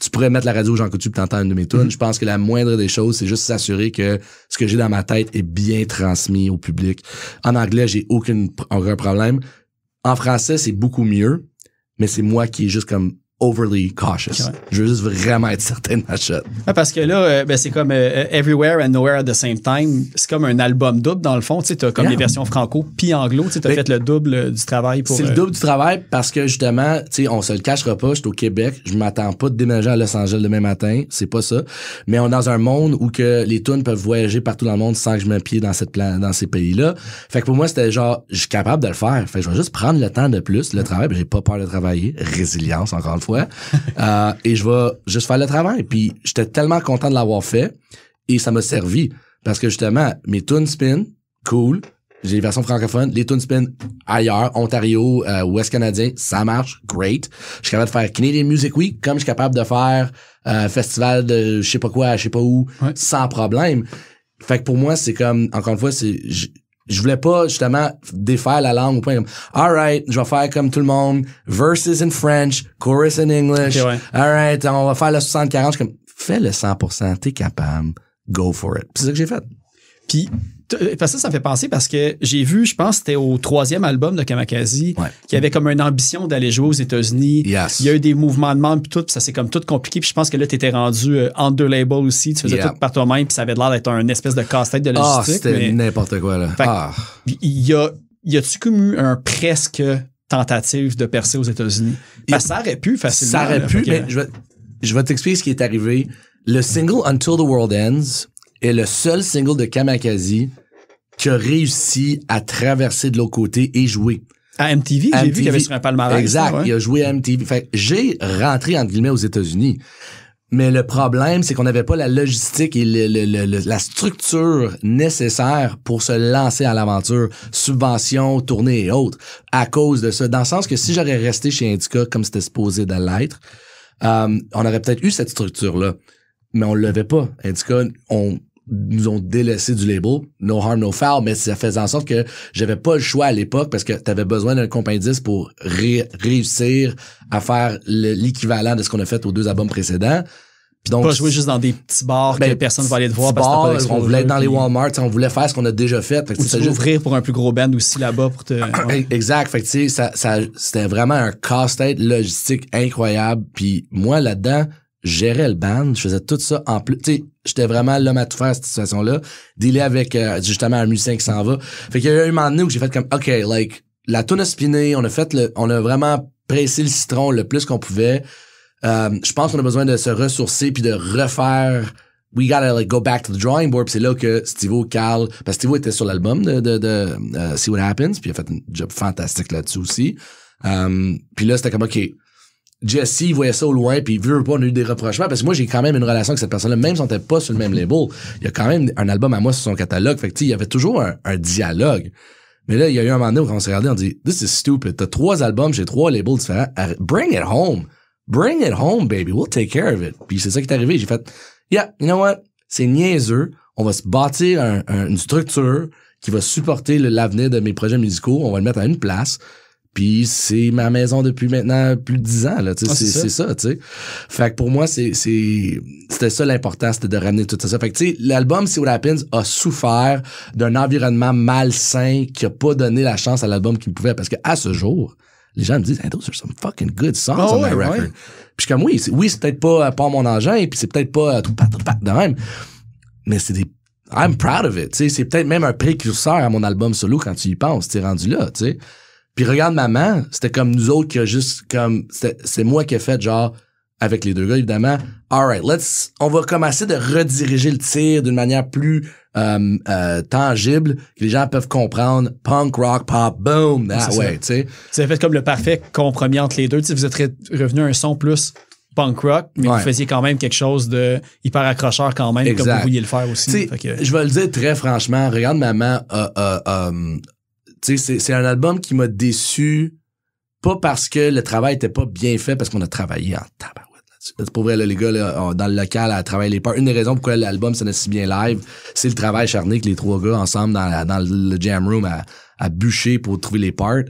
tu pourrais mettre la radio Jean Coutu puis t'entends une de mes tunes. Mm-hmm. Je pense que la moindre des choses, c'est juste s'assurer que ce que j'ai dans ma tête est bien transmis au public. En anglais, j'ai aucune, aucun problème. En français, c'est beaucoup mieux, mais c'est moi qui est juste comme overly cautious. Je veux juste vraiment être certain de ma parce que là, euh, ben, c'est comme euh, euh, Everywhere and Nowhere at the same time. C'est comme un album double dans le fond. Tu as comme les versions franco puis anglo. Tu as fait le double du travail pour. C'est le double du travail parce que justement, tu on se le cachera pas. Je au Québec. Je m'attends pas de déménager à Los Angeles demain matin. C'est pas ça. Mais on est dans un monde où que les tunes peuvent voyager partout dans le monde sans que je pied dans cette dans ces pays-là. Fait que pour moi, c'était genre, je suis capable de le faire. Fait que je vais juste prendre le temps de plus, le travail. j'ai pas peur de travailler. Résilience, encore une fois Euh, et je vais juste faire le travail. Puis j'étais tellement content de l'avoir fait et ça m'a servi. Parce que justement, mes tunes spin, cool. J'ai les versions francophones, les tunes spin ailleurs, Ontario, euh, Ouest canadien, ça marche, great. Je suis capable de faire Canadian Music Week comme je suis capable de faire un euh, festival de je sais pas quoi, je sais pas où, sans problème. Fait que pour moi, c'est comme, encore une fois, c'est je voulais pas justement défaire la langue au point All right, je vais faire comme tout le monde, verses in French, chorus in English. All right, on va faire le 60-40. comme fais le 100%, t'es capable, go for it. C'est ça que j'ai fait. Puis euh, ça, ça me fait penser parce que j'ai vu, je pense, c'était au troisième album de Kamakazi, qui avait comme une ambition d'aller jouer aux États-Unis. Il y a eu des mouvements de membres, puis tout, ça s'est comme tout compliqué. Puis je pense que là, tu étais rendu en euh, deux labels aussi, tu faisais tout par toi-même, puis ça avait l'air d'être un espèce de casse-tête de ah, logistique. Ah, c'était n'importe quoi, là. Ah. Il y a, y a-tu comme eu un presque tentative de percer aux États-Unis? Ben, ça aurait pu facilement. Ça aurait pu, mais je vais, je vais t'expliquer ce qui est arrivé. Le single Until the World Ends, est le seul single de Kamakazi qui a réussi à traverser de l'autre côté et jouer. À MTV, j'ai vu qu'il y avait sur un palmarès. Exact, il a joué à MTV. Fait j'ai rentré, entre guillemets, aux États-Unis. Mais le problème, c'est qu'on n'avait pas la logistique et la structure nécessaire pour se lancer à l'aventure, subvention, tournée et autres, à cause de ça. Dans le sens que si j'aurais resté chez Indica comme c'était supposé d'aller l'être, euh, on aurait peut-être eu cette structure-là. Mais on ne l'avait pas. Indica, on, nous ont délaissé du label, no harm, no foul, mais ça faisait en sorte que j'avais pas le choix à l'époque parce que tu avais besoin d'un 10 pour réussir à faire l'équivalent de ce qu'on a fait aux deux albums précédents. Puis donc, pas jouer juste dans des petits bars que ben, personne va aller te voir parce on voulait être dans les Walmart, on voulait faire ce qu'on a déjà fait. Ou juste... ouvrir pour un plus gros band aussi là-bas pour te. Ah, e-, exact. Fait que ça, ça c'était vraiment un casse-tête logistique incroyable. Puis moi là-dedans, gérais le band, je faisais tout ça en plus. Tu sais, j'étais vraiment l'homme à tout faire cette situation-là. Dealer avec euh, justement un musicien qui s'en va. Fait qu'il y a eu un moment donné où j'ai fait comme OK, like la tune a spiné, on a fait le, on a vraiment pressé le citron le plus qu'on pouvait. Euh, je pense qu'on a besoin de se ressourcer puis de refaire. We gotta like go back to the drawing board. C'est là que steve Carl, parce que steve était sur l'album de, de, de euh, See What Happens, puis il a fait un job fantastique là-dessus aussi. Um, puis là, c'était comme OK Jesse, il voyait ça au loin, puis il veut pas, on a eu des reprochements, parce que moi, j'ai quand même une relation avec cette personne-là, même si on n'était pas sur le même label. Il y a quand même un album à moi sur son catalogue. Fait que, tu il y avait toujours un, dialogue. Mais là, il y a eu un moment donné où on s'est regardé, on dit, this is stupid. T'as trois albums, j'ai trois labels différents. Bring it home. Bring it home, baby. We'll take care of it. Puis c'est ça qui est arrivé. J'ai fait, yeah, you know what? C'est niaiseux. On va se bâtir une structure qui va supporter l'avenir de mes projets musicaux. On va le mettre à une place. Pis c'est ma maison depuis maintenant plus de dix ans. Là, sais, ah, c'est, ça, tu sais. Fait que pour moi, c'est, c'était ça l'important, c'était de ramener tout ça. Fait que tu sais, l'album What Happens a souffert d'un environnement malsain qui a pas donné la chance à l'album qu'il pouvait. Parce que à ce jour, les gens me disent, hey, those are some fucking good songs ah on my record. Puis je comme, oui, c'est, oui, c'est peut-être pas euh, Pas mon engin, puis c'est peut-être pas euh, tout pat, de même. Mais c'est des I'm proud of it. tu sais, C'est peut-être même un précurseur à mon album solo quand tu y penses. T'es rendu là. tu sais puis regarde maman, c'était comme nous autres qui a juste comme c'est moi qui ai fait genre avec les deux gars évidemment. All right, let's on va commencer de rediriger le tir d'une manière plus euh, euh, tangible que les gens peuvent comprendre. Punk rock pop boom that way, tu sais. C'est fait comme le parfait compromis entre les deux. Tu vous êtes revenu un son plus punk rock, mais vous faisiez quand même quelque chose de hyper accrocheur quand même, comme vous vouliez le faire aussi. Je vais le dire très franchement, regarde maman, euh, euh, euh c'est un album qui m'a déçu, pas parce que le travail était pas bien fait, parce qu'on a travaillé en tabac. C'est pour vrai, là, les gars, là, dans le local, à travailler les parts. Une des raisons pourquoi l'album sonnait si bien live, c'est le travail charné que les trois gars ensemble dans, le jam room à, bûcher pour trouver les parts,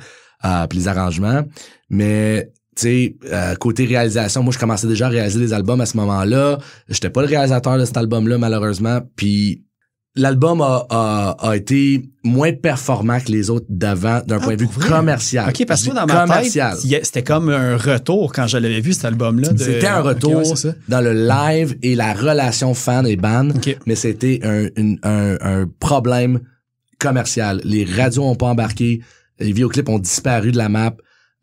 euh, puis les arrangements. Mais tu sais, euh, côté réalisation, moi, je commençais déjà à réaliser des albums à ce moment-là. J'étais pas le réalisateur de cet album-là, malheureusement. Puis l'album a, a, été moins performant que les autres d'avant d'un ah, point de vue commercial. OK, parce que dans ma tête, c'était comme un retour quand je l'avais vu, cet album-là. C'était un retour dans le live et la relation fan et band, mais c'était un, un, un, problème commercial. Les radios ont pas embarqué, les vidéoclips ont disparu de la map.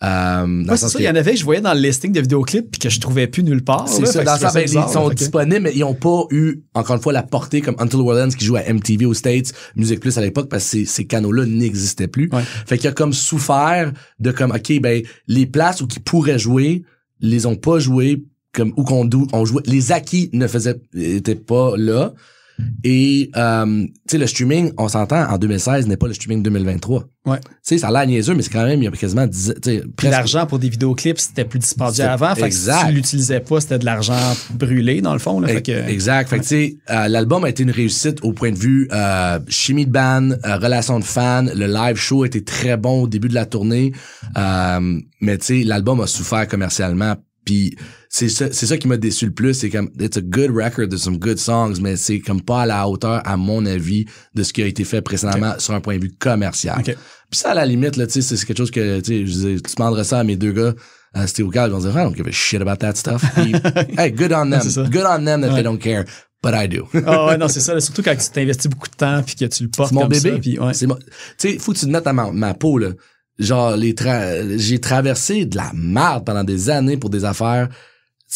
Euh, c'est ça, il y en avait je voyais dans le listing de vidéoclips puis que je trouvais plus nulle part. ils sont disponibles, mais ils ont pas eu, encore une fois, la portée comme Until Ends qui joue à MTV aux States, Music Plus à l'époque, parce que ces, canaux-là n'existaient plus. Ouais. Fait qu'il a comme souffert de comme, OK, ben, les places où qui pourraient jouer, les ont pas joué, comme, où qu'on on jouait, les acquis ne faisaient, étaient pas là. Et euh, tu sais, le streaming, on s'entend, en 2016 n'est pas le streaming 2023. Ouais. Tu sais, ça a l'air niaiseux, mais c'est quand même, il y a quasiment 10 Puis l'argent pour des vidéoclips, c'était plus dispendieux avant. Fait exact. que si tu l'utilisais pas, c'était de l'argent brûlé, dans le fond. exact. Fait que tu sais, euh, l'album a été une réussite au point de vue euh, chimie de band, euh, relation de fans. Le live show était très bon au début de la tournée. mais tu sais, l'album a souffert commercialement. Puis c'est ça, ça, qui m'a déçu le plus. C'est comme, it's a good record, there's some good songs, mais c'est comme pas à la hauteur, à mon avis, de ce qui a été fait précédemment sur un point de vue commercial. Okay. Puis ça, à la limite, là, tu sais, c'est quelque chose que, tu sais, je disais, tu demanderais ça à mes deux gars, à Steve Cal, ils vont dire, I don't give a shit about that stuff. hey, good on them. good on them that they don't care. But I do. oh, ouais, non, c'est ça. Là, surtout quand tu t'investis beaucoup de temps puis que tu le portes mon comme bébé. ouais. C'est mon Tu sais, faut que tu te mettes à ma, peau, là. Genre, les j'ai traversé de la merde pendant des années pour des affaires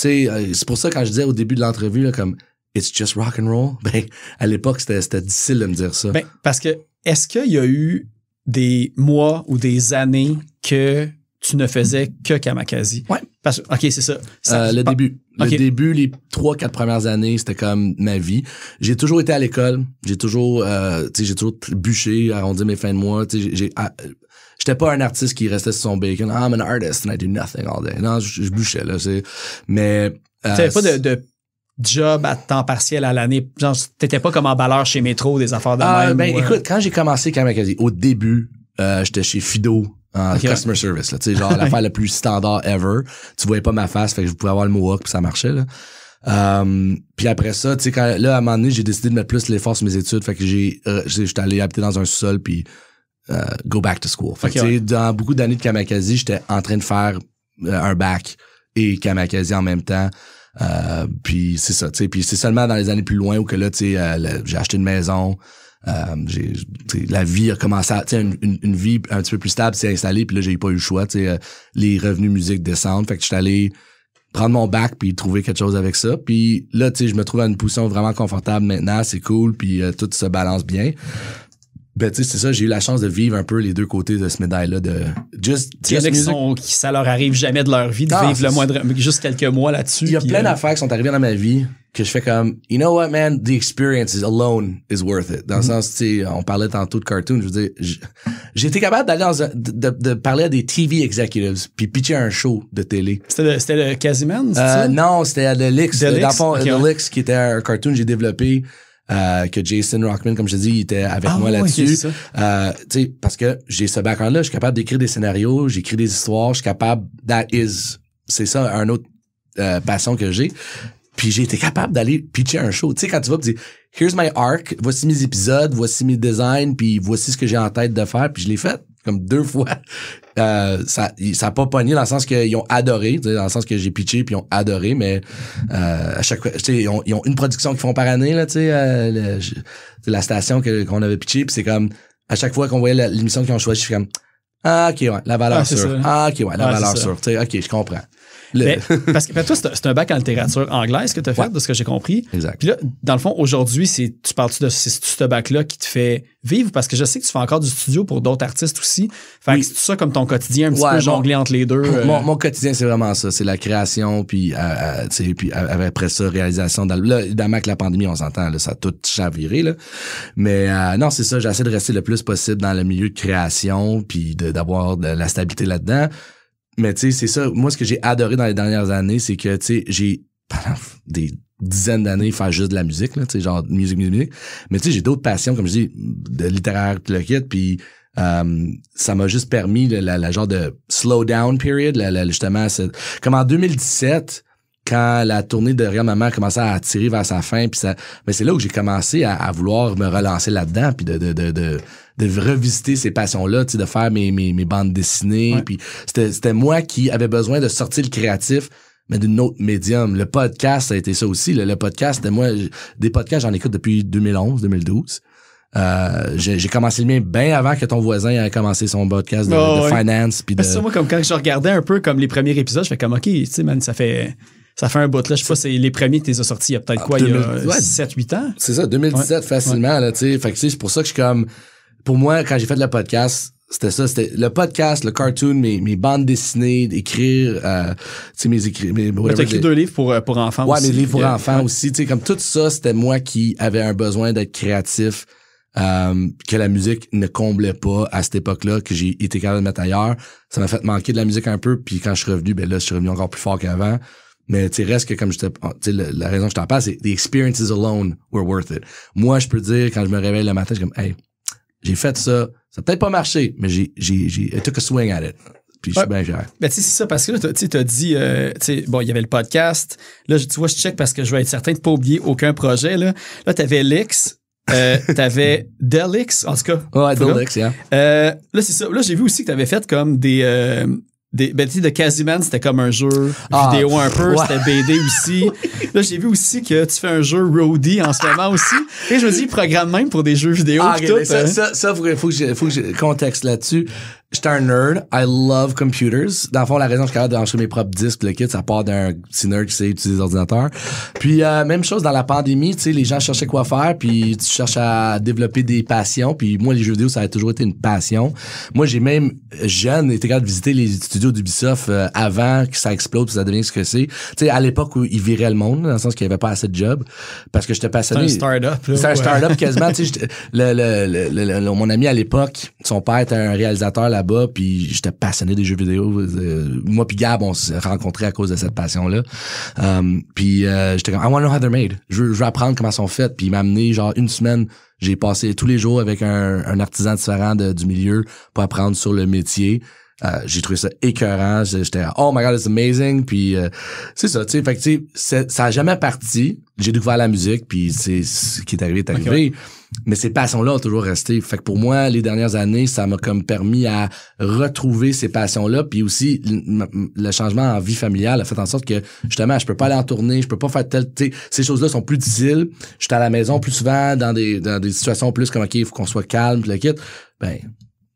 euh, c'est pour ça quand je disais au début de l'entrevue, comme It's just rock and roll, ben, à l'époque, c'était difficile de me dire ça. Ben, parce que est-ce qu'il y a eu des mois ou des années que tu ne faisais que Kamakazi? Ouais. Parce, OK, c'est ça. Euh, le ah, début. Le début, les trois, quatre premières années, c'était comme ma vie. J'ai toujours été à l'école. J'ai toujours, euh, j'ai toujours bûché, arrondi mes fins de mois. J'ai ah, J'étais pas un artiste qui restait sur son bacon. I'm an artist and I do nothing all day. Non, je, bouchais, là. Mais. Euh, tu pas de, de job à temps partiel à l'année? Genre, t'étais pas comme emballeur chez Métro, des affaires de ah, ben, euh, Ben, écoute, quand j'ai commencé quasi au début, euh, j'étais chez Fido en customer service, là. Tu sais, genre, l'affaire la plus standard ever. Tu voyais pas ma face, fait que je pouvais avoir le mohawk puis ça marchait, là. Euh, puis après ça, tu sais, quand, là, à un moment donné, j'ai décidé de mettre plus l'effort sur mes études. Fait que j'ai, euh, j'étais allé habiter dans un sous-sol puis euh, go back to school. Fait que, Dans beaucoup d'années de Kamakazi, j'étais en train de faire euh, un bac et Kamakazi en même temps. Euh, puis c'est ça, tu Puis c'est seulement dans les années plus loin où que là, tu j'ai acheté une maison. j'ai la vie a commencé à une, une, vie un petit peu plus stable s'est installée puis là j'ai pas eu le choix tu les revenus musique descendent fait que j'étais allé prendre mon bac puis trouver quelque chose avec ça puis là tu je me trouve à une position vraiment confortable maintenant c'est cool puis tout se balance bien ben, c'est ça, j'ai eu la chance de vivre un peu les deux côtés de ce médaille-là. De just, Il y en a qui, ça leur arrive jamais de leur vie de ah, vivre le moindre, juste quelques mois là-dessus. Il y a plein euh, d'affaires qui sont arrivées dans ma vie que je fais comme, you know what, man, the experience alone is worth it. Dans le mhm. sens, tu sais, on parlait tantôt de cartoon, je veux dire, j'ai été capable d'aller dans un, de, parler à des TV executives puis pitcher un show de télé. C'était le, c'était le Casiman, euh, Non, c'était le Lix. le Lix qui était un cartoon que j'ai développé. Euh, que Jason Rockman, comme je dis, il était avec ah moi là-dessus. Euh, parce que j'ai ce background-là, je suis capable d'écrire des scénarios, j'écris des histoires, je suis capable. That is. C'est ça, un autre euh, passion que j'ai. Puis j'ai été capable d'aller pitcher un show. Tu sais, quand tu vas tu dis Here's my arc, voici mes épisodes, voici mes designs, puis voici ce que j'ai en tête de faire, puis je l'ai fait comme deux fois. Euh, ça ça a pas pogné dans le sens qu'ils ont adoré, dans le sens que j'ai pitché puis ils ont adoré, mais euh, à chaque fois, ils ont, ils ont une production qu'ils font par année, là, tu sais, euh, la station que, qu'on avait pitché, puis c'est comme, à chaque fois qu'on voyait l'émission qu'ils ont choisi, je suis comme, ah, ok, ouais, la valeur ah, sûre. Ah, ok, ouais, la valeur sûre. Tu sais, ok, je comprends parce que toi, c'est un bac en littérature anglaise que tu as fait, de ce que j'ai compris. Exact. Puis là, dans le fond, aujourd'hui, c'est tu parles de ce bac-là qui te fait vivre parce que je sais que tu fais encore du studio pour d'autres artistes aussi. Fait que c'est ça comme ton quotidien, un petit peu jongler entre les deux. Euh. Mon, quotidien, c'est vraiment ça. C'est la création, puis, euh, euh, après ça, réalisation. Dans, là, évidemment, la pandémie, on s'entend, ça a tout chaviré. Mais non, c'est ça. J'essaie de rester le plus possible dans le milieu de création, puis d'avoir de, de la stabilité là-dedans mais tu sais, c'est ça. Moi, ce que j'ai adoré dans les dernières années, c'est que, tu sais, j'ai, pendant des dizaines d'années, faire juste de la musique, là, tu sais, genre musique, musique, musique. Mais tu sais, j'ai d'autres passions, comme je dis, de littéraire, puis le kit, puis euh, ça m'a juste permis la, la, genre de slow down period, justement. Comme en 2017, quand la tournée de de maman commençait à tirer vers sa fin, puis ça, mais c'est là où j'ai commencé à, vouloir me relancer là-dedans, puis de, de, de, de, de revisiter ces passions-là, de faire mes, mes, bandes dessinées. Puis c'était moi qui avait besoin de sortir le créatif mais d'une autre médium. Le podcast, ça a été ça aussi. Le, podcast, podcast, moi, des podcasts, j'en écoute depuis 2011, 2012. Euh, j'ai commencé le mien bien avant que ton voisin ait commencé son podcast de, oh, finance. Ça, moi, comme quand je regardais un peu comme les premiers épisodes, je fais comme, OK, tu sais, man, ça fait ça fait un bout, là. Je sais pas, c'est les premiers que tu as sortis il y a peut-être ah, quoi, il y a 8 ans? C'est ça, 2017 facilement, là, tu sais. Fait que, c'est pour ça que je suis comme, pour moi, quand j'ai fait le podcast, c'était ça, c'était le podcast, le cartoon, mes, mes bandes dessinées, d'écrire, euh, tu sais, mes écrits. Mes, Mais t'as écrit deux livres pour, euh, pour enfants aussi. Ouais, mes livres pour euh, enfants aussi, tu sais, comme tout ça, c'était moi qui avais un besoin d'être créatif, euh, que la musique ne comblait pas à cette époque-là, que j'ai été capable de mettre ailleurs. Ça m'a fait manquer de la musique un peu, puis quand je suis revenu, ben là, je suis revenu encore plus fort qu'avant. Mais tu reste que comme je te, oh, la, la raison que je t'en parle, c'est the experiences alone were worth it. Moi, je peux dire quand je me réveille le matin, je suis comme, hey, j'ai fait ça, ça peut-être pas marché, mais j'ai, j'ai, j'ai, I took a swing at it. Puis je suis bien géré. Ben, tu sais, c'est ça, parce que là, tu t'as dit, euh, tu sais, bon, il y avait le podcast. Là, tu vois, je check parce que je veux être certain de pas oublier aucun projet, là. Là, t'avais Lix. Euh, t'avais Delix, en tout cas. Ouais, Delix, yeah. Euh, là, c'est ça. Là, j'ai vu aussi que t'avais fait comme des, euh, des, ben, tu sais, de Casiman, c'était comme un jeu ah. vidéo un peu, c'était BD aussi. Là, j'ai vu aussi que tu fais un jeu roadie en ce moment aussi. Et je me dis, programme même pour des jeux vidéo. Ah, tout, ça, il hein. ça, faut, que j'ai faut que je contexte là-dessus. J'étais un nerd. I love computers. Dans le fond, la raison que je suis capable mes propres disques, le kit, ça part d'un petit nerd qui sait utiliser ordinateurs. Puis, euh, même chose dans la pandémie, tu sais, les gens cherchaient quoi faire, puis tu cherches à développer des passions. Puis moi, les jeux vidéo, ça a toujours été une passion. Moi, j'ai même, jeune, été capable de visiter les studios d'Ubisoft euh, avant que ça explose que ça devienne ce que c'est. Tu sais, à l'époque où ils viraient le monde, dans le sens qu'il n'y avait pas assez de jobs, parce que j'étais passionné. C'est un start-up. C'est un start-up quasiment. tu sais, le, le, le, mon ami à l'époque, son père était un réalisateur là-bas, puis j'étais passionné des jeux vidéo. Euh, moi puis Gab, on s'est rencontrés à cause de cette passion-là. Euh, puis euh, j'étais comme, I want to know how they're made. Je veux, apprendre comment sont faites. Puis il m'a amené genre une semaine j'ai passé tous les jours avec un, artisan différent du milieu pour apprendre sur le métier. j'ai trouvé ça écœurant. J'étais oh my god, it's amazing. Puis c'est ça, tu sais. Fait tu sais, ça n'a jamais parti. J'ai découvert la musique, puis c'est ce qui est arrivé est arrivé mais ces passions-là ont toujours resté. Fait que pour moi, les dernières années, ça m'a comme permis à retrouver ces passions-là. Puis aussi, le changement en vie familiale a fait en sorte que, justement, je peux pas aller en tournée, je peux pas faire tel... Ces choses-là sont plus difficiles. Je suis à la maison plus souvent dans des, dans des situations plus comme, OK, il faut qu'on soit calme, le kit. Ben,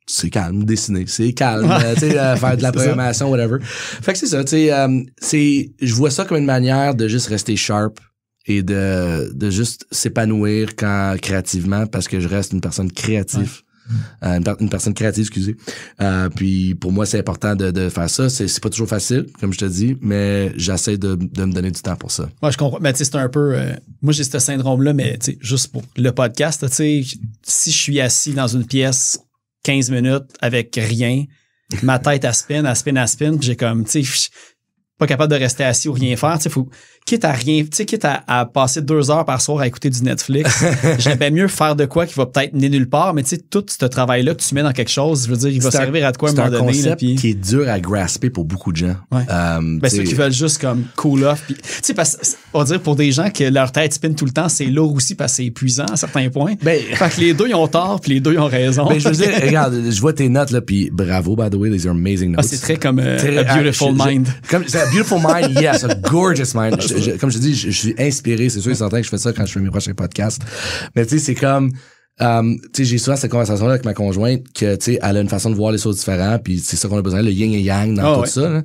c'est calme, dessiner, c'est calme, Tu sais euh, faire de la programmation, whatever. Fait que c'est ça, tu sais, euh, c'est, je vois ça comme une manière de juste rester sharp, et de, de juste s'épanouir quand créativement parce que je reste une personne créative. Euh, une, personne créative, excusez. Euh, puis pour moi, c'est important de, de, faire ça. C'est pas toujours facile, comme je te dis, mais j'essaie de, de, me donner du temps pour ça. moi je comprends. Mais tu sais, c'est un peu. Euh, moi, j'ai ce syndrome-là, mais juste pour le podcast, tu sais, si je suis assis dans une pièce 15 minutes avec rien, ma tête à spin, à spin, à spin, j'ai comme, tu sais, pas capable de rester assis ou rien faire. Tu sais, faut quitte à rien, tu sais, quitte à, à, passer deux heures par soir à écouter du Netflix, j'aimerais mieux faire de quoi qui va peut-être mener nulle part, mais tu sais, tout ce travail-là que tu mets dans quelque chose, je veux dire, il va servir à quoi à un moment donné. C'est un concept qui est dur à grasper pour beaucoup de gens. Ouais. Euh, ben, ceux qui veulent juste comme cool off. Puis, tu sais, parce on va dire pour des gens que leur tête spin tout le temps, c'est lourd aussi parce que c'est épuisant à certains points. Ben... Fait que les deux, ils ont tort, puis les deux, ils ont raison. Ben, je veux dire, regarde, je vois tes notes, là, puis bravo, by the way, these are amazing notes. Ah, c'est très comme euh, a beautiful mind. Comme, a beautiful mind, yes, a gorgeous mind comme je dis, je, suis inspiré. C'est sûr et certain que je fais ça quand je fais mes prochains podcasts. Mais tu sais, c'est comme... Euh, tu sais, j'ai souvent cette conversation-là avec ma conjointe que, tu elle a une façon de voir les choses différentes, puis c'est ça qu'on a besoin, le yin et yang dans ah tout ça.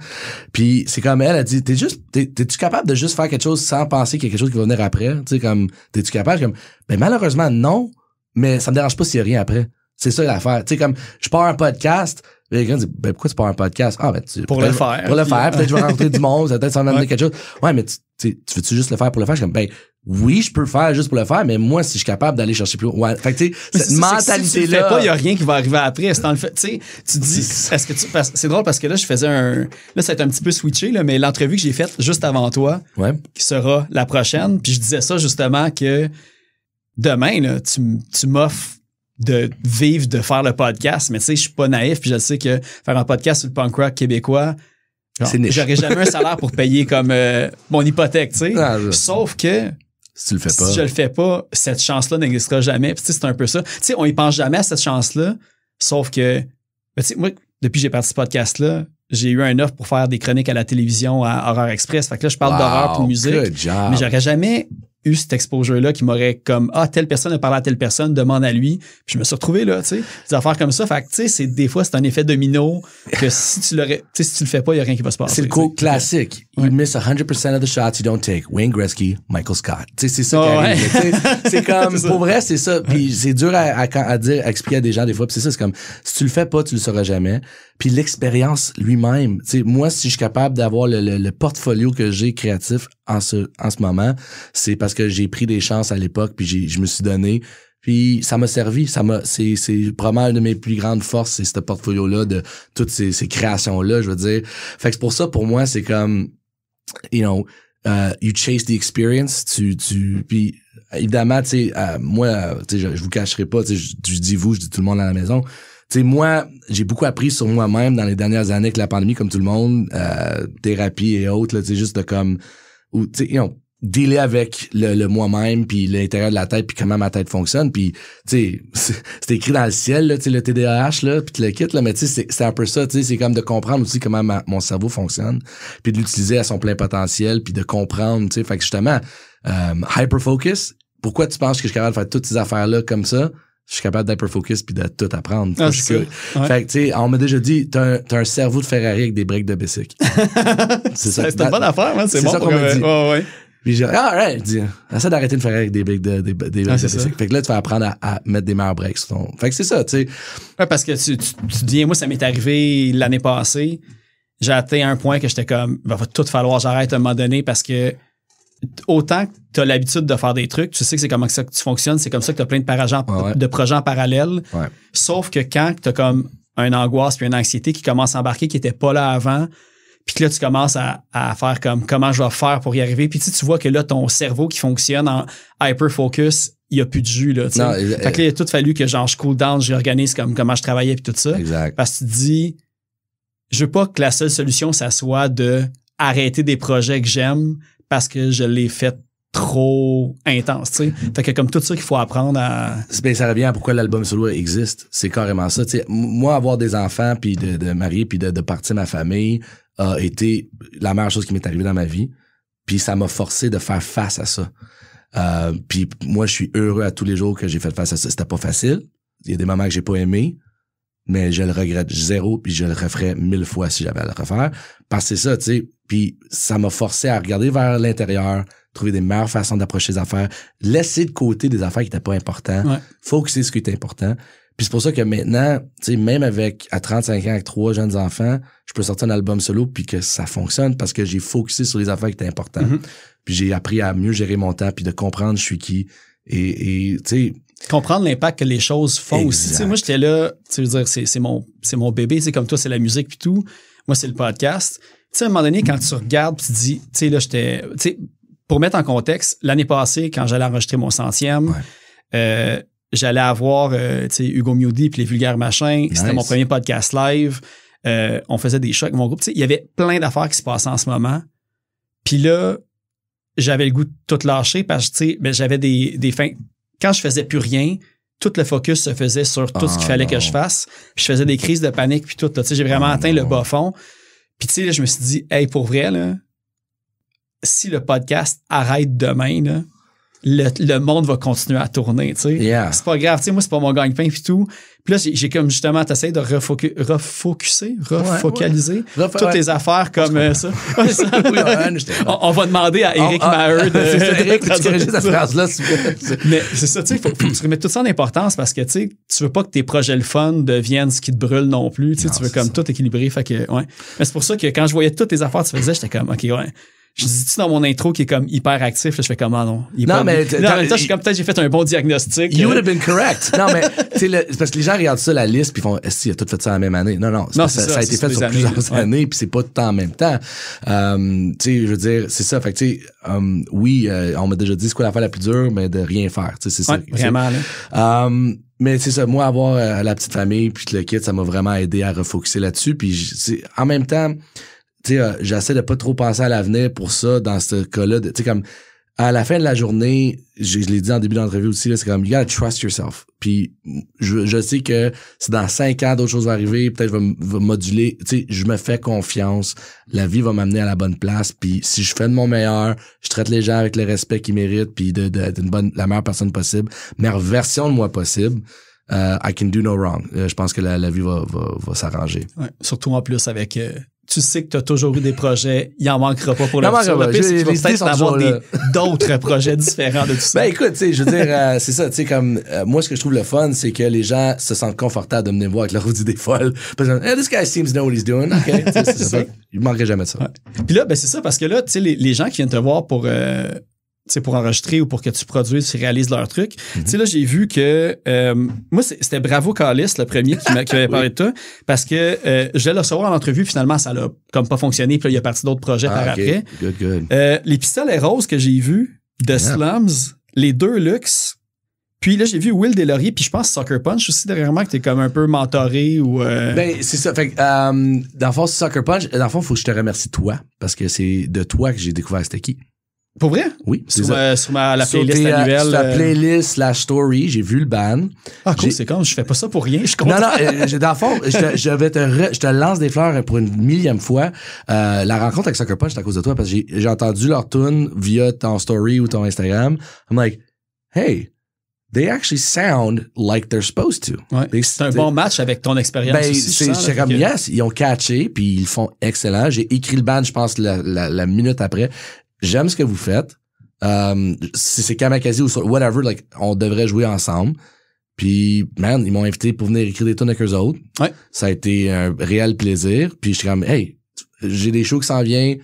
Puis c'est comme elle, a dit, t'es juste, t'es-tu capable de juste faire quelque chose sans penser qu'il y a quelque chose qui va venir après? Tu sais, comme, t'es-tu capable? Comme, ben malheureusement, non, mais ça me dérange pas s'il y a rien après. C'est ça l'affaire. Tu sais, comme, je pars un podcast, les ben, Pourquoi tu pars un podcast Ah, ben, tu, Pour le faire. Pour le faire, peut-être je vais rencontrer du monde, peut-être ça en amener quelque chose. Ouais, mais tu, tu veux-tu juste le faire pour le faire Je suis comme Ben, oui, je peux le faire juste pour le faire, mais moi, si je suis capable d'aller chercher plus haut. Ouais. Fait que, tu sais, cette mentalité-là. Si tu le fais pas, il n'y a rien qui va arriver après. c'est dans le fait, tu sais, tu dis, est-ce que tu, c'est drôle parce que là, je faisais un, là, ça a été un petit peu switché, là, mais l'entrevue que j'ai faite juste avant toi, qui sera la prochaine, puis je disais ça justement que demain, là, tu, tu m'offres de vivre de faire le podcast, mais tu sais, je suis pas naïf, puis je sais que faire un podcast sur le punk rock québécois, ah. j'aurais jamais un salaire pour payer comme euh, mon hypothèque, tu sais. Ah, sauf que si tu le fais pas, je le fais pas, cette chance-là n'existera jamais. tu sais, c'est un peu ça. Tu sais, on y pense jamais à cette chance-là, sauf que ben, tu sais, moi, depuis que j'ai parti ce podcast-là, j'ai eu un offre pour faire des chroniques à la télévision à Horror Express. Fait que là, je parle d'horreur pour musique. Mais j'aurais jamais eu cet exposure-là qui m'aurait comme Ah, telle personne a parlé à telle personne, demande à lui. Puis je me suis retrouvé là, tu sais. Des affaires comme ça. Fait que, tu sais, c'est, des fois, c'est un effet domino que si tu, l'aurais, si tu le fais pas, il n'y a rien qui va se passer. C'est le coup classique. You miss 100% of the shots you don't take. Wayne Gretzky, Michael Scott. Tu sais, c'est ça ah C'est comme, pour vrai, c'est ça. Puis c'est dur à, dire, à expliquer à des gens des fois. Puis c'est ça, c'est comme, si tu le fais pas, tu le sauras jamais puis l'expérience lui-même. Moi, si je suis capable d'avoir le, portfolio que j'ai créatif en ce, en ce moment, c'est parce que j'ai pris des chances à l'époque, puis je me suis donné. Puis ça m'a servi, ça m'a, c'est, c'est probablement une de mes plus grandes forces, c'est ce portfolio-là, de toutes ces, ces créations-là, je veux dire. Fait que c'est pour ça, pour moi, c'est comme, you know, euh, you chase the experience. Tu, tu, puis évidemment, tu sais, euh, moi, tu sais, je, vous cacherai pas, tu sais, je, dis vous, je dis tout le monde à la maison sais, moi, j'ai beaucoup appris sur moi-même dans les dernières années avec la pandémie, comme tout le monde, euh, thérapie et autres, tu sais, juste de comme, ou, tu sais, dealer avec le, moi-même puis l'intérieur de la tête puis comment ma tête fonctionne puis tu sais c'est écrit dans le ciel là, le TDAH là tu le quittes. là mais tu sais c'est un peu ça tu c'est comme de comprendre aussi comment mon cerveau fonctionne puis de l'utiliser à son plein potentiel puis de comprendre tu sais fait que justement euh, hyper focus pourquoi tu penses que je suis capable de faire toutes ces affaires là comme ça je suis capable d'hyper-focus puis de tout apprendre. Ah, fait que, tu sais, on m'a déjà dit, t'as un, un, cerveau de Ferrari avec des briques de bicycle. c'est ça. C'est une bonne affaire, hein, c'est bon. Ça qu'on dit. Ouais, Puis j'ai ah ouais, essaie d'arrêter de faire avec des briques de, des, des ah, bicycle. Fait que là, tu vas apprendre à, mettre des meilleurs breaks Fait que c'est ça, tu sais. parce que tu, dis, moi, ça m'est arrivé l'année passée. J'ai atteint un point que j'étais comme, va tout falloir, j'arrête à un moment donné parce que autant que tu as l'habitude de faire des trucs, tu sais que c'est comme ça que tu fonctionnes, c'est comme ça que tu as plein de, projets en parallèle. Sauf que quand tu as comme une angoisse puis une anxiété qui commence à embarquer, qui n'était pas là avant, puis que là, tu commences à, faire comme comment je vais faire pour y arriver. Puis tu, vois que là, ton cerveau qui fonctionne en hyper-focus, il n'y a plus de jus. Là, non, fait que là, il a tout fallu que genre, je cool down, j'organise comme comment je travaillais puis tout ça. Exact. Parce que tu te dis, je veux pas que la seule solution, ça soit de arrêter des projets que j'aime parce que je l'ai fait trop intense, tu sais. Fait que comme tout ça qu'il faut apprendre à... ça revient à pourquoi l'album solo existe. C'est carrément ça. moi, avoir des enfants, puis de, de marier, puis de, de partir ma famille a été la meilleure chose qui m'est arrivée dans ma vie. Puis ça m'a forcé de faire face à ça. Euh, puis moi, je suis heureux à tous les jours que j'ai fait face à ça. C'était pas facile. Il y a des moments que j'ai pas aimé mais je le regrette zéro, puis je le referais mille fois si j'avais à le refaire. Parce que c'est ça, tu sais. Puis ça m'a forcé à regarder vers l'intérieur, trouver des meilleures façons d'approcher les affaires, laisser de côté des affaires qui n'étaient pas importantes, ouais. focuser ce qui était important. Puis c'est pour ça que maintenant, tu sais, même avec à 35 ans avec trois jeunes enfants, je peux sortir un album solo puis que ça fonctionne parce que j'ai focusé sur les affaires qui étaient importantes. Mm-hmm. Puis j'ai appris à mieux gérer mon temps puis de comprendre je suis qui. Et tu sais, comprendre l'impact que les choses font aussi. moi, j'étais là, tu veux dire, c'est mon, mon bébé, c'est comme toi, c'est la musique et tout. Moi, c'est le podcast. à un moment donné, quand tu regardes, tu dis, tu sais, là, j'étais. pour mettre en contexte, l'année passée, quand j'allais enregistrer mon centième, euh, j'allais avoir, euh, Hugo Miodi puis les vulgaires machins. C'était mon premier podcast live. Euh, on faisait des chocs avec mon groupe. il y avait plein d'affaires qui se passaient en ce moment. Puis là, j'avais le goût de tout lâcher parce que, tu ben, j'avais des fins quand je faisais plus rien, tout le focus se faisait sur tout ce qu'il ah, fallait que je fasse. je faisais des crises de panique, puis tout. J'ai vraiment ah, atteint le bas fond. Puis tu sais, je me suis dit, hey, pour vrai, là, si le podcast arrête demain, là, le, le, monde va continuer à tourner, tu sais. C'est pas grave, tu sais, moi, c'est pas mon gagne-pain puis tout. Puis là, j'ai comme justement, t'essayes de refocuser, refocaliser toutes tes affaires comme euh, ça. on, va demander à Éric Maheu de... C'est tu cette phrase-là. Mais c'est ça, tu sais, il faut, faut, que tu remettes tout ça en importance parce que, tu sais, tu veux pas que tes projets le fun deviennent ce qui te brûle non plus, tu sais, tu veux comme tout équilibrer, fait que, ouais. Mais c'est pour ça que quand je voyais toutes tes affaires, tu faisais, j'étais comme, OK, ouais je dis-tu dans mon intro qui est comme hyper actif, je fais comment, ah, non. Il est non, mais. en même temps, je suis comme peut-être j'ai fait un bon diagnostic. You euh. would have been correct. non, mais, le, parce que les gens regardent ça, la liste, puis font, est-ce qu'il a tout fait ça la même année? Non, non, ça, ça, a été fait sur plusieurs années, puis c'est pas tout en même temps. Euh, tu sais, je veux dire, c'est ça. Fait que, tu sais, euh, oui, on m'a déjà dit c'est quoi la l'affaire la plus dure, mais de rien faire. Tu sais, c'est ouais, ça. Vraiment, mais c'est ça, moi, avoir la petite famille, puis le kit, ça m'a vraiment aidé à refocuser là-dessus. Puis, en même temps, tu sais, euh, j'essaie de pas trop penser à l'avenir pour ça dans ce cas-là. Tu sais, comme à la fin de la journée, je, l'ai dit en début d'entrevue aussi, c'est comme, you gotta trust yourself. Puis je, je sais que c'est dans cinq ans, d'autres choses vont arriver, peut-être je vais, moduler. Tu sais, je me fais confiance, la vie va m'amener à la bonne place. Puis si je fais de mon meilleur, je traite les gens avec le respect qu'ils méritent, puis d'être une bonne, la meilleure personne possible, meilleure version de moi possible. Euh, I can do no wrong. Euh, je pense que la, vie va, s'arranger. surtout en plus avec tu sais que tu as toujours eu des projets, il en manquera pas pour le futur. Le pire, c'est peut-être avoir d'autres projets différents de tout ça. Ben écoute, je veux dire, euh, c'est ça, tu sais, comme euh, moi, ce que je trouve le fun, c'est que les gens se sentent confortables de venir voir avec leur idée folles. « Parce que, hey, this guy seems to know what he's doing. OK, c'est ça. Il manquerait jamais de ça. Puis là, ben c'est ça, parce que là, tu sais, les, les, gens qui viennent te voir pour. Euh, pour enregistrer ou pour que tu produises, tu réalises leur truc. Mhm. là, j'ai vu que... Euh, moi, c'était Bravo Calis, le premier qui m'avait parlé de toi, parce que euh, je l'ai le recevoir en entrevue, finalement, ça n'a comme pas fonctionné, puis là, il a parti d'autres projets ah, par après. Good, good. Euh, les roses que j'ai vues de Slums, les deux luxe. Puis là, j'ai vu Will Delory, puis je pense Soccer Punch aussi derrière moi, que t'es comme un peu mentoré ou. Ben, c'est ça. Fait dans le fond, Soccer Punch, dans le fond, faut que je te remercie toi, parce que c'est de toi que j'ai découvert c'était qui. Pour vrai? Oui. Sur, ma, euh, sur ma, la playlist euh, annuelle. la euh, playlist la story, j'ai vu le ban. Ah, cool, c'est comme, je fais pas ça pour rien, je Non, non, dans le fond, je, vais te, je te lance des fleurs pour une millième fois. la rencontre avec Sucker Punch, c'est à cause de toi, parce que j'ai entendu leur tune via ton story ou ton Instagram. I'm like, hey, they actually sound like they're supposed to. C'est un bon match avec ton expérience. Ben, c'est comme, yes, ils ont catché, puis ils font excellent. J'ai écrit le ban, je pense, la minute après j'aime ce que vous faites. Euh, si c'est Kamakazi ou whatever, on devrait jouer ensemble. Puis, man, ils m'ont invité pour venir écrire des tonnes avec eux autres. Ça a été un réel plaisir. Puis, je suis comme, hey, j'ai des shows qui s'en viennent.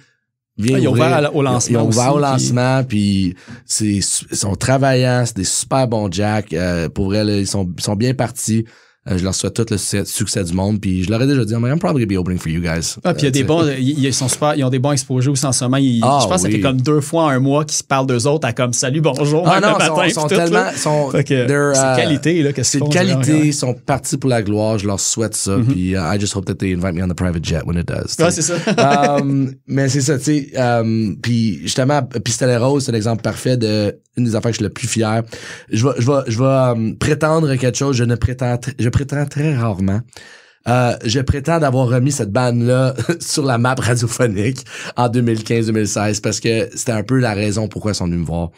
Ah, ils ont ouvert au lancement. Ils ont ouvert au lancement, puis, c'est, ils sont travaillants, c'est des super bons Jack. Euh, pour vrai, ils, sont, ils sont bien partis. Euh, je leur souhaite tout le succès du monde. Puis je leur ai déjà dit, I'm probably be opening for you guys. Ah, puis il y a des euh, bons, ils sont super, ils ont des bons exposés aussi en ce moment. Ah je pense que ça fait comme deux fois un mois qu'ils se parlent d'eux autres à comme salut, bonjour, ah, non, ils Sont, sont tellement, sont, c'est euh, qualité, là, qu'est-ce de qualité, ils sont partis pour la gloire, je leur souhaite ça. Mhm. Puis I just hope that they invite me on the private jet when it does. Ouais, c'est ça. um, mais c'est ça, tu sais. Um, puis justement, Pistolet Rose, c'est l'exemple parfait de une des affaires que je suis le plus fier. Je vais, je vais, je vais euh, prétendre quelque chose. Je ne prétends, je prétends très rarement. Euh, je prétends d'avoir remis cette bande-là sur la map radiophonique en 2015-2016 parce que c'était un peu la raison pourquoi ils sont venus me voir.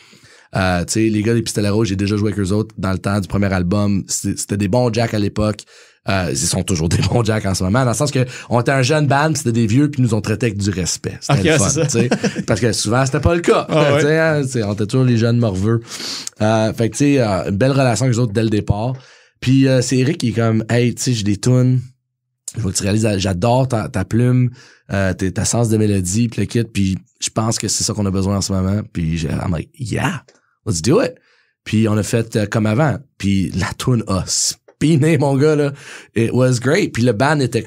Euh, les gars des Pistolets j'ai déjà joué avec eux autres dans le temps du premier album. C'était des bons Jack à l'époque. Euh, ils sont toujours des bons Jack en ce moment, dans le sens que on était un jeune band, c'était des vieux, puis nous ont traité avec du respect. C'était le fun, parce que souvent c'était pas le cas. Ah hein, on était toujours les jeunes morveux. Euh, fait que tu sais, une belle relation avec eux autres dès le départ. Puis c'est Eric qui est comme, hey, tu sais, j'ai des tunes, je veux que tu réalises, j'adore ta, plume, euh, ta sens de mélodie, puis le puis je pense que c'est ça qu'on a besoin en ce moment. Puis I'm like, yeah, let's do it. Puis on a fait euh, comme avant. Puis la tune os. Piné, mon gars, là. It was great. Puis le band était,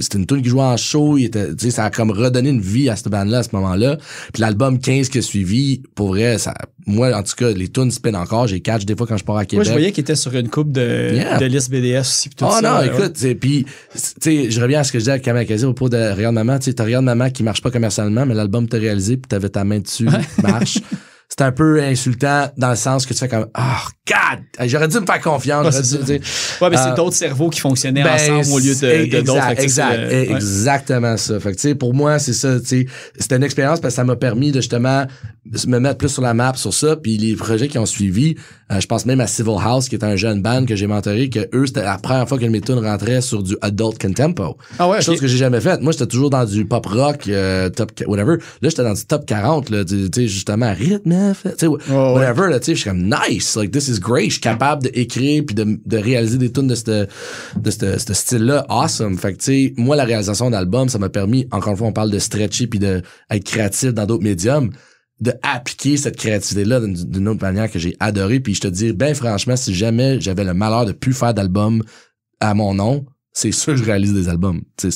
c'était une tune qui jouait en show. Il était, ça a comme redonné une vie à ce band-là, à ce moment-là. Puis l'album 15 qui a suivi, pour vrai, ça, moi, en tout cas, les tunes spin encore. J'ai catch des fois quand je pars à Québec. Moi, je voyais qu'il était sur une coupe de, de liste BDS aussi. Puis oh non, écoute, puis, tu sais, je reviens à ce que je disais à Kamikaze, au propos de Regarde Maman. Tu sais, Regarde Maman qui marche pas commercialement, mais l'album t'a réalisé, puis t'avais ta main dessus, marche. c'est un peu insultant dans le sens que tu fais comme ah God! J'aurais dû me faire confiance. Ouais, mais c'est euh, d'autres cerveaux qui fonctionnaient ben, ensemble au lieu de, d'autres. Exact, euh, exactement ça. Fait que, pour moi, c'est ça. C'était une expérience parce que ça m'a permis de justement me mettre plus sur la map sur ça. Puis les projets qui ont suivi, euh, je pense même à Civil House, qui est un jeune band que j'ai mentoré, que eux, c'était la première fois que mes tunes rentraient sur du adult contempo. Ah Chose que j'ai jamais faite. Moi, j'étais toujours dans du pop rock, top whatever. Là, j'étais dans du top 40, là, justement, rythme, whatever, là, je suis comme nice, great. Je suis capable d'écrire puis de, réaliser des tunes de ce style-là. Awesome. Fait que, tu sais, moi, la réalisation d'albums, ça m'a permis, encore une fois, on parle de stretcher puis d'être créatif dans d'autres médiums d'appliquer cette créativité-là d'une autre manière que j'ai adoré. Puis je te dis, ben franchement, si jamais j'avais le malheur de plus faire d'albums à mon nom, c'est sûr que je réalise des albums. C'est,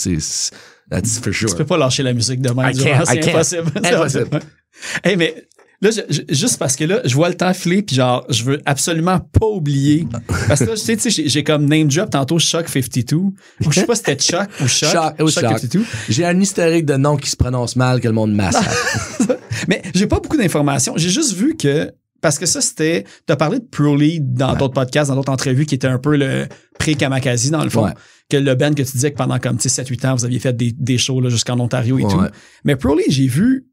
that's for sure. Tu peux pas lâcher la musique demain. c'est impossible. hey, mais Là, juste parce que là, je vois le temps filer, puis genre, je veux absolument pas oublier. Parce que là, tu sais, j'ai, comme name drop tantôt Shock 52. je sais pas si c'était Chuck ou Shock. Shock, Shock, 52. J'ai un historique de noms qui se prononcent mal que le monde masse. Mais j'ai pas beaucoup d'informations. J'ai juste vu que parce que ça, c'était. Tu as parlé de Pro Lead dans d'autres podcasts, dans d'autres entrevues, qui était un peu le pré-Kamakazi, dans le fond. Que le band que tu disais que pendant comme 7-8 ans, vous aviez fait des, shows là, jusqu'en Ontario et tout. Mais Pro Lead, j'ai vu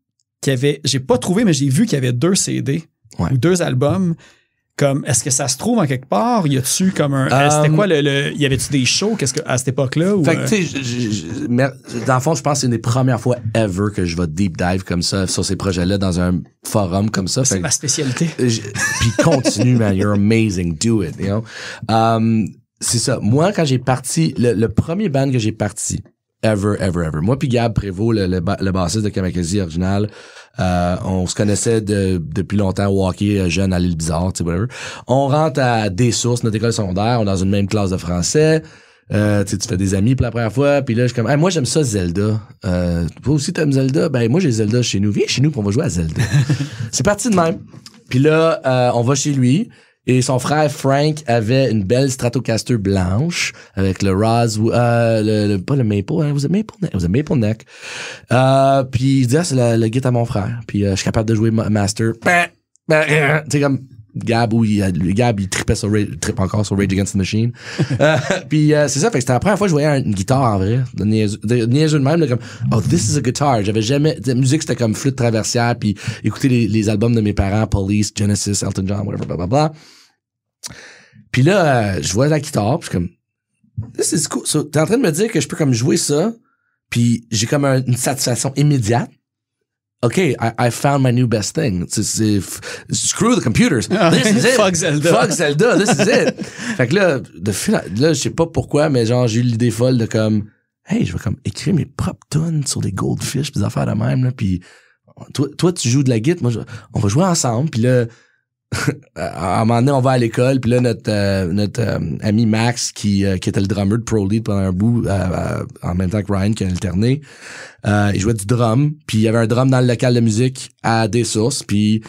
j'ai pas trouvé, mais j'ai vu qu'il y avait deux CD ou deux albums. Comme, est-ce que ça se trouve en quelque part? Y a-tu comme un. Euh, c'était um, quoi le. y avait-tu des shows qu'est-ce que, à cette époque-là? Fait euh, dans le fond, je pense que c'est une des premières fois ever que je vais deep dive comme ça sur ces projets-là dans un forum comme ça. Ah, c'est ma spécialité. Puis continue, man. You're amazing. Do it, um, c'est ça. Moi, quand j'ai parti, le, premier band que j'ai parti, ever, ever, ever. Moi puis Gab Prévost, le, le, le bassiste de Kamakazi original, euh, on se connaissait de, depuis longtemps au hockey euh, jeune à l'île bizarre, tu sais, whatever. On rentre à des sources, notre école secondaire, on est dans une même classe de français. Euh, tu fais des amis pour la première fois, puis là, je suis comme, hey, moi, j'aime ça, Zelda. toi aussi, t'aimes Zelda? Ben, moi, j'ai Zelda chez nous. Viens chez nous, pour on va jouer à Zelda. c'est parti de même. Puis là, on va chez lui. Et son frère Frank avait une belle Stratocaster blanche avec le rose, euh, le, pas le Maple, hein, vous avez Maple Neck, euh, puis il disait, ah, c'est le, guide à mon frère. Puis euh, je suis capable de jouer Master. C'est bah, bah, euh, comme Gab, il Gab, il tripait sur Rage, trip encore sur Rage Against the Machine. Euh, puis euh, c'est ça, fait que c'était la première fois que je voyais une guitare en vrai, de niaiseux de, de même, comme oh this is a guitar. J'avais jamais, la musique c'était comme flûte traversière, puis écouter les, albums de mes parents, Police, Genesis, Elton John, whatever, blah blah blah Puis là, euh, je vois la guitare, puis je suis comme this is cool. T'es en train de me dire que je peux comme jouer ça, puis j'ai comme une satisfaction immédiate okay, I, I, found my new best thing. C'est, screw the computers. Ah, this is it. Fuck Zelda. Fuck Zelda, this is it. fait que là, de là, je sais pas pourquoi, mais genre, j'ai eu l'idée folle de comme, hey, je vais comme écrire mes propres tonnes sur des goldfish, pis des affaires de même, là, puis toi, toi, tu joues de la guitare, moi, on va jouer ensemble, puis là, à un moment donné, on va à l'école, puis là, notre, euh, notre euh, ami Max, qui, euh, qui était le drummer de Pro Lead pendant un bout, en même temps que Ryan, qui a alterné, il jouait du drum, puis il y avait un drum dans le local de musique à des sources, puis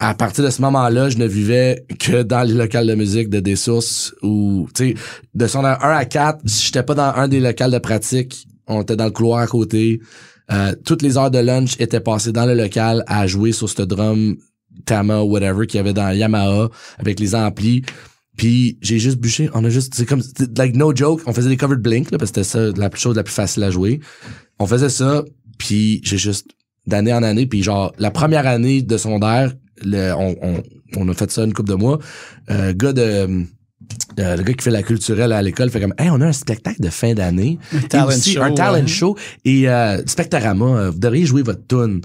à partir de ce moment-là, je ne vivais que dans les locales de musique de des sources où, tu sais, de son 1 à 4, si j'étais pas dans un des locales de pratique, on était dans le couloir à côté. toutes les heures de lunch étaient passées dans le local à jouer sur ce drum Tama whatever qu'il y avait dans Yamaha avec les amplis. Puis j'ai juste bûché, on a juste c'est comme like no joke, on faisait des covered blink là parce que c'était ça la chose la plus facile à jouer. On faisait ça, puis j'ai juste d'année en année, puis genre la première année de secondaire, on, a fait ça une coupe de mois. Euh, gars de euh, le gars qui fait la culturelle à l'école fait comme hey on a un spectacle de fin d'année un talent, show, un talent show et euh, Spectarama euh, vous devriez jouer votre tune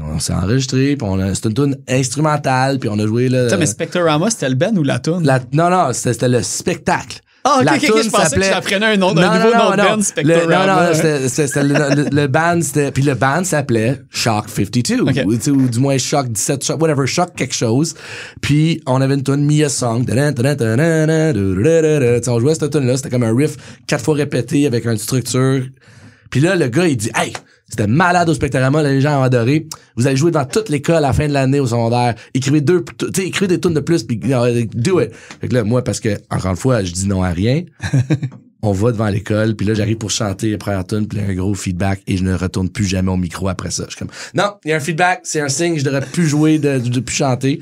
on s'est enregistré, puis on a, c'était une tune instrumentale, puis on a joué là. Ça, mais Spectorama, c'était le band ou la tune? La, non, non, c'était le spectacle. Ah, ok, la tune je pensais que j'apprenais un, nom, un nouveau nom de band, Spectorama. Non, non, non, c'était, le, band, c'était. Puis le band s'appelait Shock 52, okay. ou, ou, du moins Shock 17, Shock, whatever, Shock quelque chose. Puis on avait une tune Mia Song. On jouait cette tune-là, c'était comme un riff quatre fois répété avec une structure. Puis là, le gars, il dit Hey, c'était malade au spectacle, les gens ont adoré. Vous allez jouer devant toute l'école à la fin de l'année au secondaire. Écrivez deux, sais, écrivez des tonnes de plus puis euh, do it. Fait que là, moi, parce que, encore une fois, je dis non à rien. on va devant l'école, puis là, j'arrive pour chanter la première tune puis un gros feedback, et je ne retourne plus jamais au micro après ça. Je suis comme, non, il y a un feedback, c'est un signe, je devrais plus jouer, de, de, plus chanter.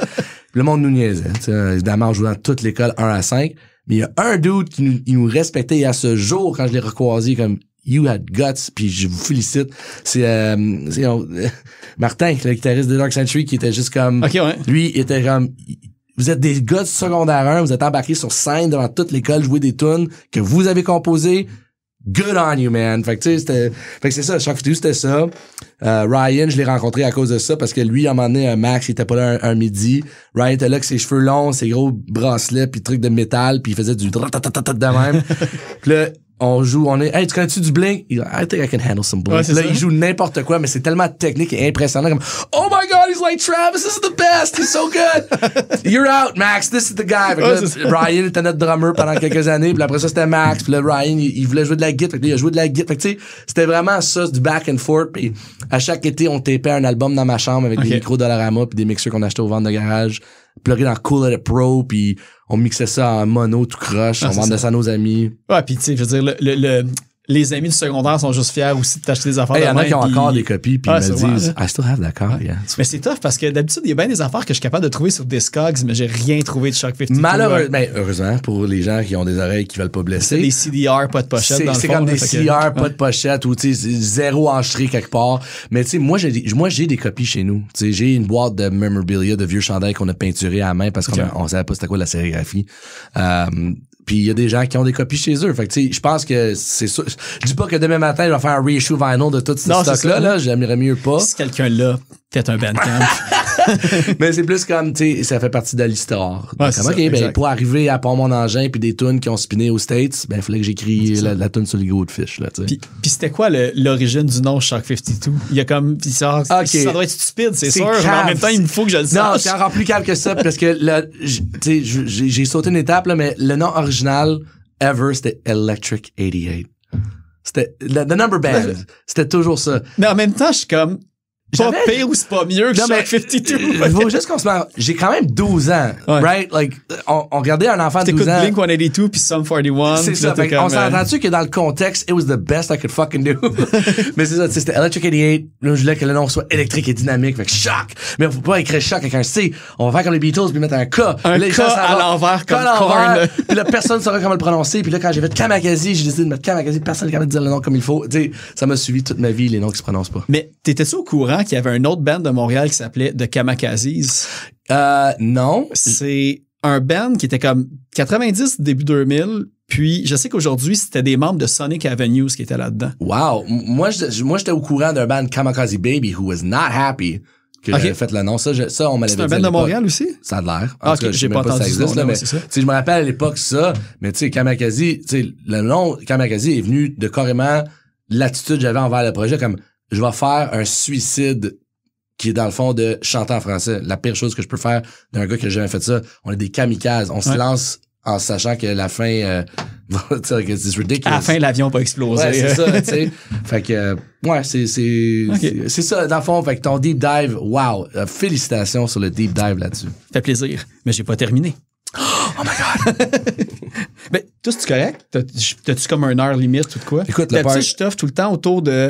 le monde nous niaisait. Évidemment, on jouait dans toute l'école 1 à 5, mais il y a un doute qui nous, respectait, à ce jour, quand je l'ai recroisé, comme, You Had Guts, puis je vous félicite. C'est euh, Martin, le guitariste de Dark Century, qui était juste comme... ouais. Lui était comme... Vous êtes des gars secondaires, secondaire vous êtes embarqués sur scène devant toute l'école, jouer des tunes que vous avez composées. Good on you, man. Fait que, tu sais, c'était... fait que c'est ça. Shock c'était ça. Euh, Ryan, je l'ai rencontré à cause de ça parce que lui, à un moment donné, euh, Max, il était pas là un, midi. Ryan était là avec ses cheveux longs, ses gros bracelets, puis trucs de métal, puis il faisait du de même. puis là, on joue, on est, hey, tu connais-tu du bling? I think I can handle some bling. là, il joue n'importe quoi, mais c'est tellement technique et impressionnant. Comme, oh my god, he's like Travis, this is the best, he's so good. You're out, Max, this is the guy. Ryan était notre drummer pendant quelques années, puis après ça, c'était Max, puis là, Ryan, il, voulait jouer de la guitare, il a joué de la guitare. tu sais, c'était vraiment ça, du back and forth. Puis à chaque été, on tapait un album dans ma chambre avec des micros Dollarama, puis des mixeurs qu'on achetait au ventre de garage. Plugé dans Cool at a Pro, puis on mixait ça en mono tout crush. Ah, on vendait ça. à nos amis. Ouais, puis tu sais, je veux dire, le, le les amis du secondaire sont juste fiers aussi de t'acheter des affaires. Il y en a qui ont encore des copies puis ah, ils me disent I still have that car. Yeah. Mais c'est tough parce que d'habitude, il y a bien des affaires que je suis capable de trouver sur Discogs, mais j'ai rien trouvé de Shock 52. Malheureusement, ben, heureusement pour les gens qui ont des oreilles qui veulent pas blesser. C'est des CDR, pas de pochette. C'est comme des CDR, pas de pochette ou zéro encherie quelque part. Mais tu sais, moi j'ai moi des copies chez nous. J'ai une boîte de memorabilia, de vieux chandails qu'on a peinturé à la main parce qu'on okay. on savait pas c'était quoi la sérigraphie. Euh, puis il y a des gens qui ont des copies chez eux. Fait que, tu sais, je pense que c'est sûr. Je dis pas que demain matin, je vais faire un reissue vinyl de tout ce stock-là. Là, J'aimerais mieux pas. Si quelqu'un là, peut-être un bandcamp. mais c'est plus comme, tu sais, ça fait partie de l'histoire. comment ben, pour arriver à Pont Mon Engin puis des tunes qui ont spiné aux States, ben, il fallait que j'écris la, la tune sur le gros là, tu sais. Puis, c'était quoi l'origine du nom Shark 52? Il y a comme, ça, ça doit être stupide, c'est sûr, mais en même temps, il me faut que je le sache. Non, c'est encore plus calme que ça parce que, tu sais, j'ai sauté une étape, là, mais le nom original ever, c'était Electric 88. C'était the, the, number band. C'était toujours ça. Mais en même temps, je suis comme pas pire ou c'est pas mieux que non, 52. Il faut juste qu'on se marre. J'ai quand même 12 ans, right? Like, on, regardait un enfant de 12 ans. Blink 182 puis Sum 41. C'est ça. on s'est tu que dans le contexte, it was the best I could fucking do. mais c'est ça, c'était Electric 88. Là, je voulais que le nom soit électrique et dynamique. Fait que choc. Mais on peut pas écrire choc avec un C. On va faire comme les Beatles puis mettre un K. Un là, K à l'envers comme corn. Puis là, personne saura comment le prononcer. Puis là, quand j'ai fait Kamakazi, j'ai décidé de mettre Kamakazi. Personne n'est capable de dire le nom comme il faut. Tu ça m'a suivi toute ma vie, les noms qui se prononcent pas. Mais tétais au courant qu'il y avait un autre band de Montréal qui s'appelait The Kamakazis? Euh, non. C'est un band qui était comme 90, début 2000. Puis, je sais qu'aujourd'hui, c'était des membres de Sonic Avenue qui étaient là-dedans. Wow. Moi, je, moi, j'étais au courant d'un band Kamakazi Baby who was not happy que okay. fait le nom. Ça, on m'avait dit. C'est un band de Montréal aussi? Ça a l'air. Ah, okay, j'ai pas, entendu ça existe, là, je me rappelle à l'époque ça, mais tu sais, Kamakazi, tu sais, le nom Kamakazi est venu de carrément l'attitude que j'avais envers le projet, comme je vais faire un suicide qui est dans le fond de chanter en français. La pire chose que je peux faire d'un gars qui a jamais fait ça. On est des kamikazes. On se lance en sachant que la fin euh, c'est ridicule. À la fin, l'avion va exploser. c'est ça, tu sais. Fait que, euh, ouais, c'est, c'est, ça, dans le fond. Fait que ton deep dive, wow. Euh, félicitations sur le deep dive là-dessus. fait plaisir. Mais j'ai pas terminé. Oh my God! Mais ben, toi, c'est correct? T'as-tu comme une heure limite ou de quoi? Écoute, le père... je t'offre tout le temps autour de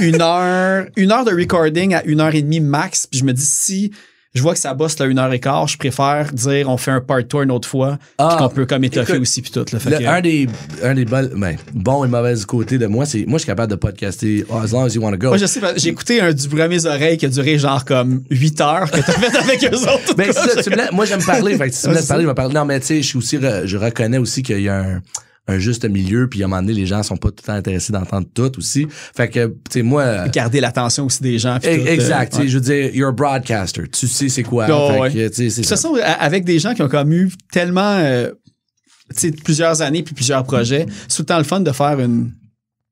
une heure, une heure de recording à une heure et demie max. Puis je me dis, si je vois que ça bosse là une heure et quart, je préfère dire on fait un part tour une autre fois, ah, qu'on peut comme étoffer aussi puis tout. Un des, un des bons, ben, et mauvais côtés de moi, c'est moi je suis capable de podcaster as long as you wanna go. Moi je sais, j'ai écouté un du premier « oreilles qui a duré genre comme 8 heures que t'as fait avec eux autres. Ben, ça, tu me moi j'aime parler, fait si tu me laisses parler, je vais parler. Non mais tu sais, je suis aussi, je reconnais aussi qu'il y a un un juste milieu, puis à un moment donné, les gens sont pas tout le temps intéressés d'entendre tout aussi. Fait que, tu sais, moi. Garder l'attention aussi des gens. Euh, exact. Je veux dire, you're a broadcaster. Tu sais c'est quoi. avec des gens qui ont comme eu tellement. Euh, plusieurs années puis plusieurs projets. C'est tout le temps le fun de faire une,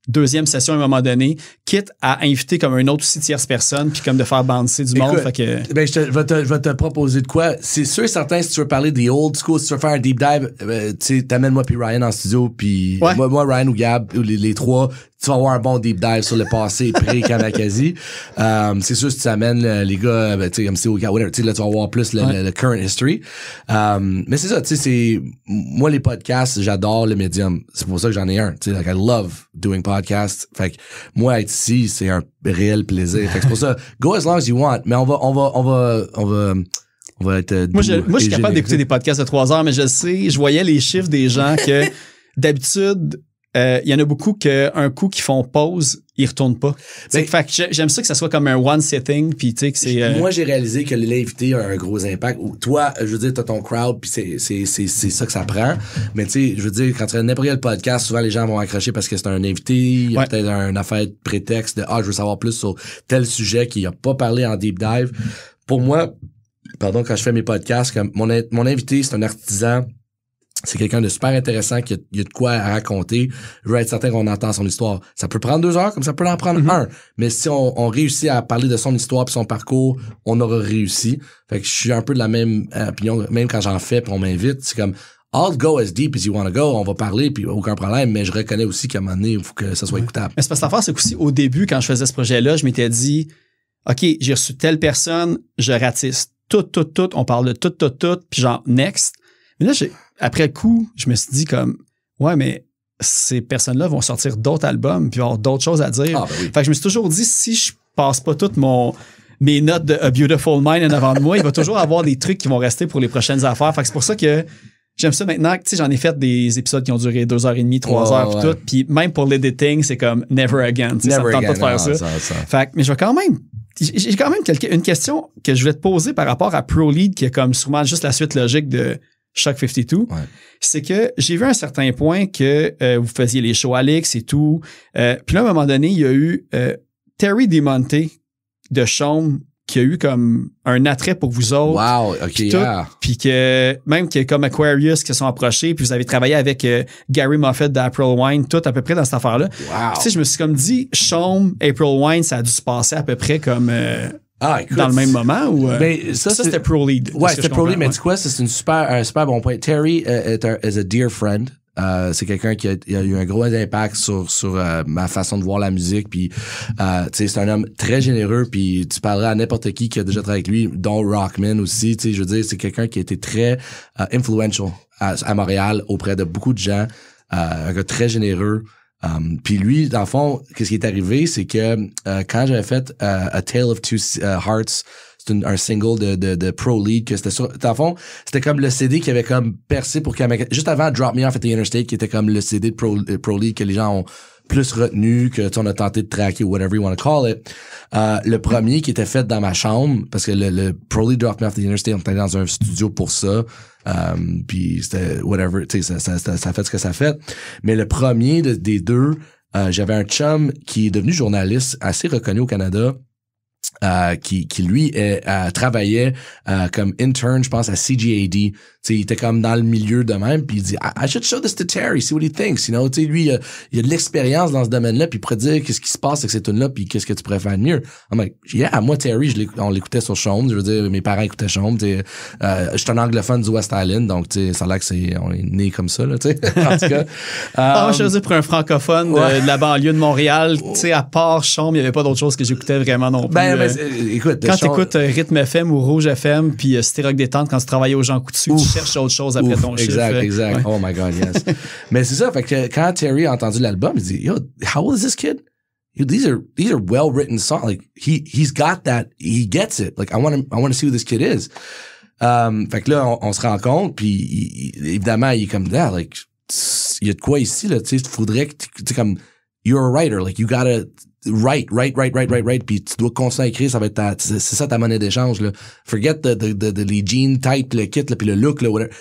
deuxième session à un moment donné, quitte à inviter comme un autre aussi tierce personne, puis comme de faire bouncer du monde. Fait que... ben, je, vais te, proposer de quoi. C'est sûr et certain, si tu veux parler des old school, si tu veux faire un deep dive, euh, tu sais, t'amènes-moi puis Ryan en studio, puis moi, moi, Ryan ou Gab, ou les, trois, tu vas avoir un bon deep dive sur le passé pré kamakazi euh, c'est sûr, si tu amènes euh, les gars, ben, tu sais, comme si au sais là, tu vas avoir plus le, current history. mais c'est ça, tu sais, c'est, moi, les podcasts, j'adore le médium. C'est pour ça que j'en ai un. Tu sais, like, I love doing podcasts. Fait que moi, être ici, c'est un réel plaisir. Fait que c'est pour ça, go as long as you want. Mais on va, on va, on va, on va, on va être. Euh, moi, je, moi, je suis capable d'écouter des podcasts de trois heures, mais je sais, je voyais les chiffres des gens que d'habitude, euh, il y en a beaucoup un coup qui font pause, ils retournent pas. Ben, j'aime ça que ça soit comme un one sitting puis c'est euh, Moi j'ai réalisé que l'invité a un gros impact toi je veux dire tu as ton crowd puis c'est ça que ça prend mais tu sais je veux dire quand tu as n'importe quel podcast souvent les gens vont accrocher parce que c'est un invité, il y a peut-être un affaire de prétexte de ah je veux savoir plus sur tel sujet qu'il a pas parlé en deep dive. Pour moi pardon quand je fais mes podcasts comme mon mon invité c'est un artisan c'est quelqu'un de super intéressant qui a, a, de quoi raconter. Je veux être certain qu'on entend son histoire. Ça peut prendre deux heures, comme ça peut en prendre mm-hmm. un. Mais si on, réussit à parler de son histoire puis son parcours, on aura réussi. Fait que je suis un peu de la même euh, opinion, même quand j'en fais puis on m'invite. C'est comme, I'll go as deep as you want to go. On va parler, puis aucun problème. Mais je reconnais aussi qu'à un moment donné, il faut que ça soit écoutable. Mais c'est parce que l'affaire, c'est qu'aussi, au début, quand je faisais ce projet-là, je m'étais dit, OK, j'ai reçu telle personne, je ratisse tout, tout, tout. On parle de tout, tout, tout, puis genre, next. Mais là, j'ai après coup, je me suis dit comme, ouais, mais ces personnes-là vont sortir d'autres albums puis avoir d'autres choses à dire. Ah, ben fait que je me suis toujours dit, si je passe pas toutes mon, mes notes de A Beautiful Mind en avant de moi, il va toujours avoir des trucs qui vont rester pour les prochaines affaires. Fait que c'est pour ça que j'aime ça maintenant. Tu sais, j'en ai fait des épisodes qui ont duré deux heures et demie, trois heures, tout. Puis même pour l'editing, c'est comme never again. ça me tente pas de faire ça. Fait que, mais je vais quand même j'ai quand même une question que je voulais te poser par rapport à Pro Lead, qui est comme sûrement juste la suite logique de Shock 52, c'est que j'ai vu à un certain point que euh, vous faisiez les shows Alex et tout. Euh, puis là, à un moment donné, il y a eu euh, Terry DeMonte de Chaume qui a eu comme un attrait pour vous autres. Wow, OK, Puis que même que comme Aquarius qui sont approchés, puis vous avez travaillé avec Gary Moffett d'April Wine, tout à peu près dans cette affaire-là. Wow. Tu sais, je me suis comme dit, Chaume, April Wine, ça a dû se passer à peu près comme... Ah, dans le même moment ou euh, ben, ça, c'était pro lead. Ouais, c'était pro mais quoi, c'est une super, un super bon point. Terry euh, est un, is a dear friend. Euh, c'est quelqu'un qui a, eu un gros impact sur sur ma façon de voir la musique puis c'est un homme très généreux puis tu parleras à n'importe qui qui a déjà travaillé avec lui dont Rockman aussi tu sais je veux dire c'est quelqu'un qui a été très influential à, à, Montréal auprès de beaucoup de gens un gars très généreux euh, puis lui, dans le fond, qu'est-ce qui est arrivé, c'est que euh, quand j'avais fait euh, A Tale of Two Hearts, c'est un, single de, de, de, Pro League que c'était Dans le fond, c'était comme le CD qui avait comme percé pour Kamek. Juste avant Drop Me Off at the Interstate, qui était comme le CD de Pro League que les gens ont plus retenu, que tu on a tenté de traquer, whatever you want to call it. Euh, le premier qui était fait dans ma chambre, parce que le, le Pro Me the University, on était dans un studio pour ça. Euh, puis c'était whatever, tu sais, ça, ça, fait ce que ça fait. Mais le premier des deux, euh, j'avais un chum qui est devenu journaliste assez reconnu au Canada. qui, qui lui est, euh, travaillait comme intern, je pense, à CGAD. T'sais, il était comme dans le milieu de même, puis il dit I, should show this to Terry, see what he thinks. You know? T'sais, lui, il a, a de l'expérience dans ce domaine-là, puis il pourrait dire qu'est-ce qui se passe avec cette tunes-là, puis qu'est-ce que tu faire de mieux. I'm like, yeah, moi, Terry, je on l'écoutait sur Chaume, je veux dire, mes parents écoutaient Chaume. Euh, je un anglophone du West Island, donc t'sais, ça a l'air que c'est on est né comme ça, là, t'sais. en tout cas. ah, je euh, pour un francophone de la banlieue de Montréal, oh. t'sais, à part Chaume, il n'y avait pas d'autre chose que j'écoutais vraiment non ben, plus. Ben, écoute, quand tu écoutes FM ou Rouge FM, puis euh, Détente, quand tu travaillais aux gens coutus, cherches autre chose après ton exact, chiffre. Exact, hein. exact. Oh my God, yes. Mais c'est ça, fait que quand Terry a entendu l'album, il dit, yo, how old is this kid? these are these are well written songs. Like he he's got that. He gets it. Like I want to I want to see who this kid is. Um, fait que là on, se rend compte puis évidemment il est comme là ah, like il y a de quoi ici là. Tu sais, faudrait que tu comme you're a writer. Like, you gotta write, write, write, write, write, write. Puis tu dois continuer à écrire. Ça va être ta, c'est ça ta monnaie d'échange, là. Forget the, the, the, the, les jeans type, le kit, là, puis le look, là, whatever.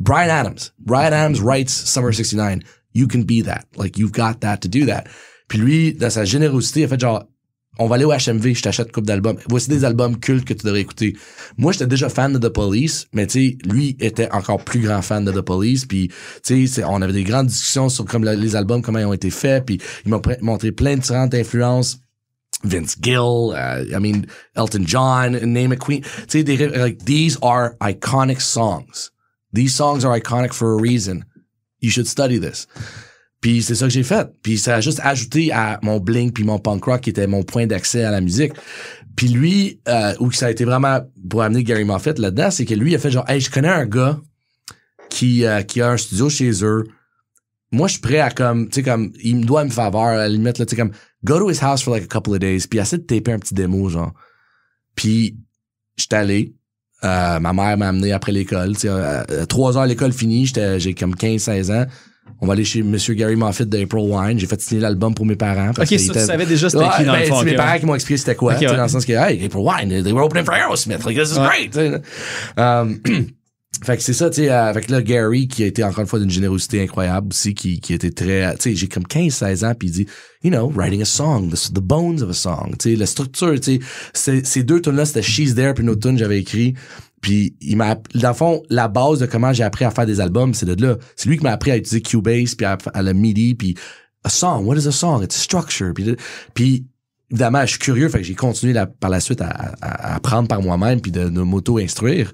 Brian Adams. Brian Adams writes Summer 69. You can be that. Like, you've got that to do that. Puis lui, dans sa générosité, il a fait genre, on va aller au HMV, je t'achète coupe d'albums. Voici des albums cultes que tu devrais écouter. Moi, j'étais déjà fan de The Police, mais tu sais, lui était encore plus grand fan de The Police. Puis, tu sais, on avait des grandes discussions sur comme les albums, comment ils ont été faits. Puis, il m'a montré plein de différentes influences. Vince Gill, euh, I mean, Elton John, name a queen. Tu sais, like, these are iconic songs. These songs are iconic for a reason. You should study this. Puis c'est ça que j'ai fait. Puis ça a juste ajouté à mon bling puis mon punk rock qui était mon point d'accès à la musique. Puis lui, euh, où ça a été vraiment pour amener Gary Moffitt là-dedans, c'est que lui il a fait genre, hey, je connais un gars qui euh, qui a un studio chez eux. Moi, je suis prêt à comme, tu sais comme, il me doit me faveur à la limite là, tu sais comme, go to his house for like a couple of days, puis essaie de taper un petit démo genre. Puis j'étais allé, euh, ma mère m'a amené après l'école. tu sais. Euh, euh, trois heures, l'école finie, j'ai comme 15-16 ans on va aller chez M. Gary Moffitt d'April Wine. J'ai fait signer l'album pour mes parents. ok, ça, tu savais déjà c'était qui dans le ben, fond. C'est mes parents qui m'ont expliqué c'était quoi. Dans le sens que, hey, April Wine, they were opening for Aerosmith. Like, this is great. Um, fait que c'est ça, tu sais, euh, avec là, Gary, qui a été encore une fois d'une générosité incroyable aussi, qui, qui était très, euh, tu sais, j'ai comme 15, 16 ans, puis il dit, you know, writing a song, the, the bones of a song, tu sais, la structure, tu sais, ces deux tunes-là, c'était She's There, puis notre tune, j'avais écrit, puis il m'a dans le fond la base de comment j'ai appris à faire des albums, c'est de là. C'est lui qui m'a appris à utiliser Cubase puis à, à la MIDI puis a song, what is a song? It's structure. Puis, évidemment, je suis curieux, fait que j'ai continué par la suite à, apprendre par moi-même puis de, m'auto-instruire.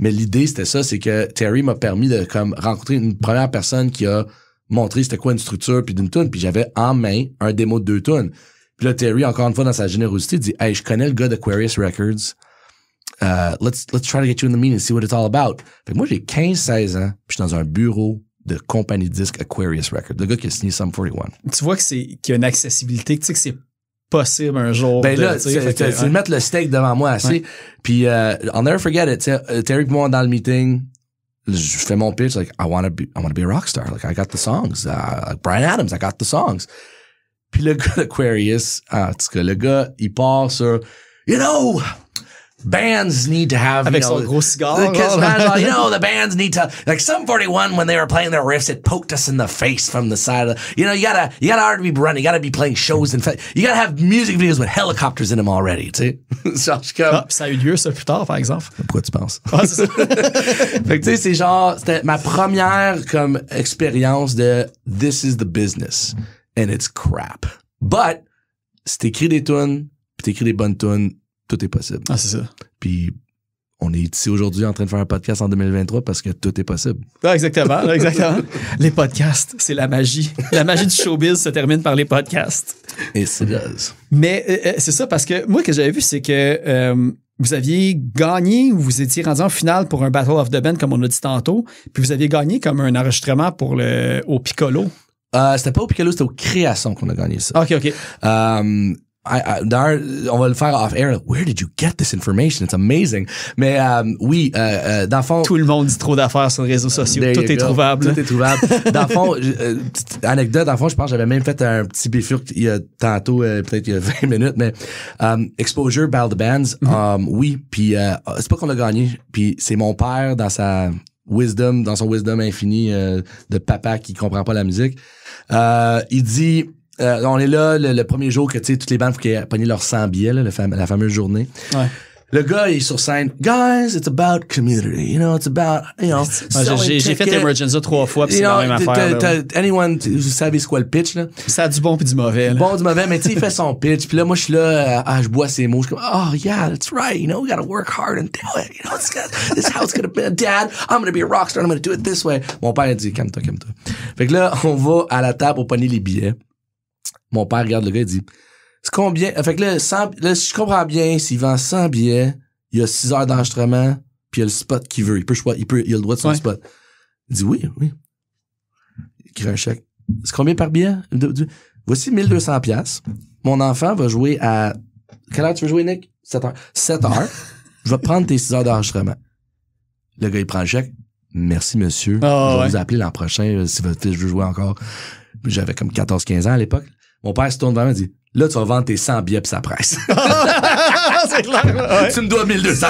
Mais l'idée, c'était ça, c'est que Terry m'a permis de comme rencontrer une première personne qui a montré c'était quoi une structure puis d'une tune. Puis j'avais en main un démo de deux tunes. Puis là, Terry, encore une fois, dans sa générosité, dit « Hey, je connais le gars d'Aquarius Records. Uh, let's, let's try to get you in the meeting, see what it's all about. Fait que moi, j'ai 15-16 ans, puis je suis dans un bureau de compagnie disque Aquarius Records, le gars qui a signé Sum 41. Tu vois que c'est, qu'il y a une accessibilité, tu sais que c'est possible un jour. Ben de, là, tu ouais. mettre le steak devant moi, assez. Puis, euh, I'll never forget it, euh, Terry et moi, dans le meeting, je fais mon pitch, like, I wanna be, I wanna be a rock star. Like, I got the songs. Uh, like Brian Adams, I got the songs. Puis le gars d'Aquarius, en tout cas, le gars, il part sur, you know, bands need to have you know, because oh, bands, you know the bands need to like some 41 when they were playing their riffs it poked us in the face from the side of the, you know you gotta you gotta already be running you gotta be playing shows and you gotta have music videos with helicopters in them already too. sais genre, comme... ah, ça a eu lieu ça plus tard par exemple pourquoi tu penses fait tu sais c'est genre c'était ma première comme expérience de this is the business and it's crap but c'est écrit des tunes puis t'écris des bonnes tunes tout est possible. Ah, c'est ça. Puis on est ici aujourd'hui en train de faire un podcast en 2023 parce que tout est possible. Ah, exactement, exactement. les podcasts, c'est la magie. La magie du showbiz se termine par les podcasts. Et c'est Mais euh, euh, c'est ça parce que moi, ce que j'avais vu, c'est que euh, vous aviez gagné, vous étiez rendu en finale pour un Battle of the Band, comme on a dit tantôt, puis vous aviez gagné comme un enregistrement pour le au Piccolo. c'était pas au Piccolo, c'était au Création qu'on a gagné ça. OK, OK d'ailleurs, on va le faire off-air. Where did you get this information? It's amazing. Mais euh, oui, euh, dans le fond... Tout le monde dit trop d'affaires sur les réseaux sociaux. Tout est, trouvable. Tout est trouvable. dans fond, euh, anecdote, dans le fond, je pense que j'avais même fait un petit bifurque il y a tantôt, euh, peut-être il y a 20 minutes, mais um, Exposure by the Bands, um, oui, puis euh, c'est pas qu'on a gagné, puis c'est mon père dans sa wisdom, dans son wisdom infini de papa qui comprend pas la musique. il dit euh, on est là le, premier jour que tu sais toutes les bandes faut qu'elles pognent leurs 100 billets, la fameuse journée. Ouais. Le gars il est sur scène. Guys, it's about community. You know, it's about, you know. J'ai fait Emergenza trois fois, puis c'est la même affaire. anyone, vous savez ce qu'est le pitch, là? Ça a du bon puis du mauvais, Bon, du mauvais, mais tu sais, il fait son pitch, puis là, moi, je suis là, euh, ah, je bois ses mots, je suis comme, oh, yeah, that's right, you know, we gotta work hard and do it. You know, it's this is gonna be. Dad, I'm gonna be a rockstar, I'm gonna do it this way. Mon père a dit, calme-toi, calme-toi. Fait que là, on va à la table pour pogner les billets. Mon père regarde le gars, il dit C'est combien Fait que là, là si je comprends bien, s'il vend 100 billets, il y a 6 heures d'enregistrement, puis il y a le spot qu'il veut. Il peut, il peut, il a le droit de son spot. Il dit Oui, oui. Il crée un chèque. C'est combien par billet Voici 1200 pièces. Mon enfant va jouer à. Quelle heure tu veux jouer, Nick 7 heures. 7 heures. je vais prendre tes 6 heures d'enregistrement. Le gars, il prend le chèque. Merci, monsieur. Ah, je vais vous appeler l'an prochain euh, si votre fils veut jouer encore. J'avais comme 14-15 ans à l'époque. Mon père se tourne vers moi et dit Là, tu vas vendre tes 100 billets pis ça presse. c'est clair. tu me dois 1200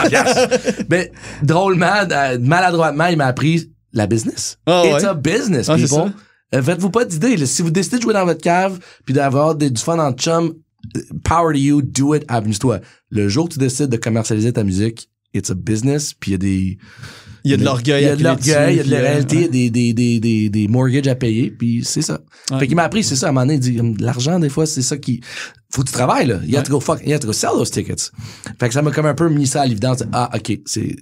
Mais drôlement, euh, maladroitement, il m'a appris la business. Ah, it's a business, ah, people. Euh, faites-vous pas d'idée. Si vous décidez de jouer dans votre cave puis d'avoir du fun en chum, euh, power to you, do it, avenue toi Le jour que tu décides de commercialiser ta musique, it's a business, puis il y a des il y a de l'orgueil. Il y a de l'orgueil, il y a de la euh, réalité, des, des, des, des, mortgages à payer, puis c'est ça. Fait qu'il m'a appris, c'est ça, à un moment donné, il dit, l'argent, des fois, c'est ça qui... Faut que tu travailles, là. You have to go fuck, you have to go sell those tickets. Fait que ça m'a comme un peu mis ça à l'évidence. Ah, OK, c'est...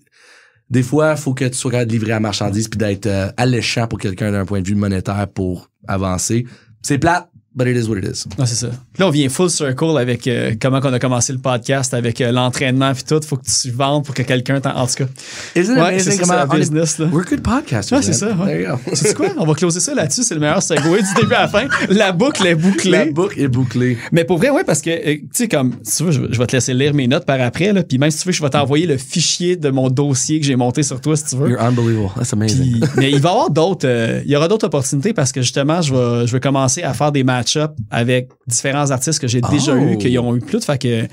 Des fois, faut que tu sois capable de livrer la marchandise puis d'être euh, alléchant pour quelqu'un d'un point de vue monétaire pour avancer. C'est plat mais it is what it Non, ah, c'est ça. Là, on vient full circle avec euh, comment on a commencé le podcast, avec euh, l'entraînement puis tout. Il Faut que tu vendes pour que quelqu'un t'en. En tout cas. Isn't it business, We're good podcasters. Ouais, c'est ça. Ouais. C'est quoi? On va closer ça là-dessus. C'est le meilleur segue du début à la fin. La boucle est bouclée. La boucle est bouclée. Mais pour vrai, ouais, parce que, euh, tu sais, comme, si tu veux, je, vais te laisser lire mes notes par après, là. Puis même si tu veux, je vais t'envoyer le fichier de mon dossier que j'ai monté sur toi, si tu veux. You're unbelievable. That's amazing. mais il va y avoir d'autres, il y aura d'autres opportunités parce que justement, je vais, je vais commencer à faire des matchs avec différents artistes que j'ai déjà eu, oh! qu'ils ont eu plus. Fait que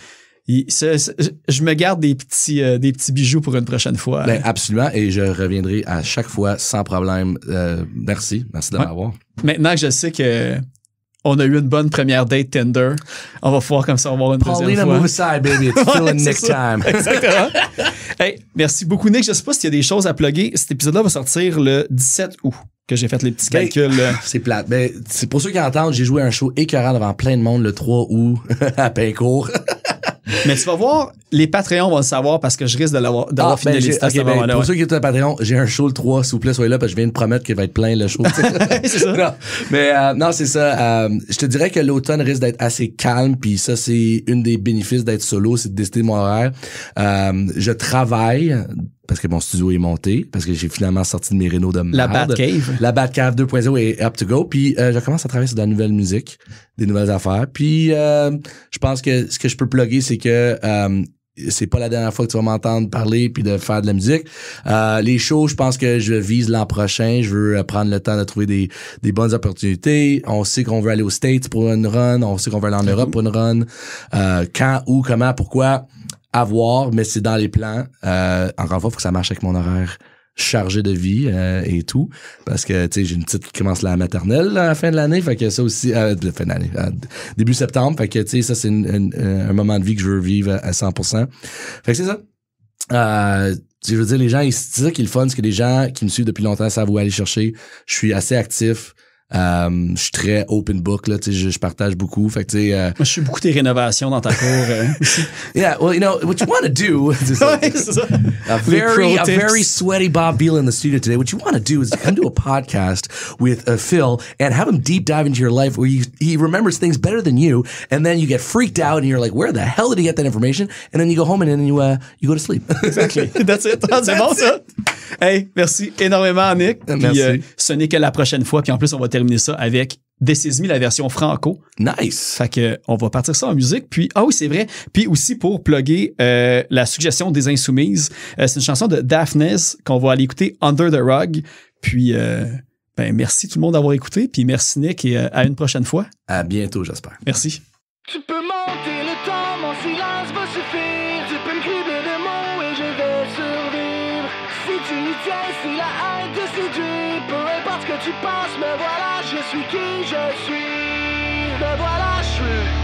je me garde des petits, euh, des petits bijoux pour une prochaine fois. Ben, absolument, et je reviendrai à chaque fois sans problème. Euh, merci, merci de m'avoir. Maintenant que je sais que on a eu une bonne première date Tinder, on va voir comme ça on va avoir une deuxième fois. move aside, baby. It's next time. Exactement. merci beaucoup, Nick. Je sais pas s'il y a des choses à plugger. Cet épisode-là va sortir le 17 août que j'ai fait les petits ben, calculs. c'est plat Mais ben, c'est pour ceux qui entendent, j'ai joué un show écœurant devant plein de monde le 3 août à Pincourt. Mais tu vas voir, les Patreons vont le savoir parce que je risque de l'avoir ah, ben, à ben, Pour ceux qui étaient Patreon, j'ai un show le 3, s'il vous plaît, soyez là parce que je viens de promettre qu'il va être plein le show. c'est ça. mais euh, non, c'est ça. Euh, je te dirais que l'automne risque d'être assez calme, puis ça, c'est une des bénéfices d'être solo, c'est de décider mon horaire. Euh, je travaille parce que mon studio est monté, parce que j'ai finalement sorti de mes rénaux de La cave, La Batcave 2.0 est up to go. Puis euh, je commence à travailler sur de la nouvelle musique, des nouvelles affaires. Puis euh, je pense que ce que je peux plugger, c'est que euh, c'est pas la dernière fois que tu vas m'entendre parler puis de faire de la musique. les shows, je pense que je vise l'an prochain. Je veux prendre le temps de trouver des, bonnes opportunités. On sait qu'on veut aller aux States pour une run. On sait qu'on veut aller en mm-hmm. Europe pour une run. quand, où, comment, pourquoi à voir, mais c'est dans les plans. Euh, encore une fois, faut que ça marche avec mon horaire chargé de vie euh, et tout. Parce que, tu sais, j'ai une petite qui commence la maternelle à la fin de l'année. Fait que ça aussi, euh, fin d'année, euh, début septembre. Fait que, tu sais, ça, c'est euh, un moment de vie que je veux vivre à 100%. Fait que c'est ça. Euh, je veux dire, les gens, c'est ça qui est le fun, c'est que les gens qui me suivent depuis longtemps savent où aller chercher. Je suis assez actif. Euh, je suis très open book là, je, je partage beaucoup. Fait euh, Moi, je suis beaucoup des rénovations dans ta cour. Euh, yeah, well, you know what you want to do. Is a very, a very sweaty Bob Beal in the studio today. What you want to do is come to a podcast with uh, Phil and have him deep dive into your life where you, he remembers things better than you, and then you get freaked out and you're like, where the hell did he get that information? And then you go home and then you uh, you go to sleep. exactly. That's it. C'est bon it. ça. Hey, merci énormément Nick. Euh, merci. ce n'est que la prochaine fois. Puis en plus, on va ça avec des Me, la version franco. Nice. Fait que on va partir ça en musique. Puis ah oui c'est vrai. Puis aussi pour plugger euh, la suggestion des insoumises, euh, c'est une chanson de Daphnes qu'on va aller écouter Under the Rug. Puis euh, ben merci tout le monde d'avoir écouté. Puis merci Nick et à une prochaine fois. À bientôt j'espère. Merci. Tu peux monter le temps, mon silence tiens, si la haine décidue Peu importe ce que tu penses, Mais voilà, je suis qui je suis Me voilà, je suis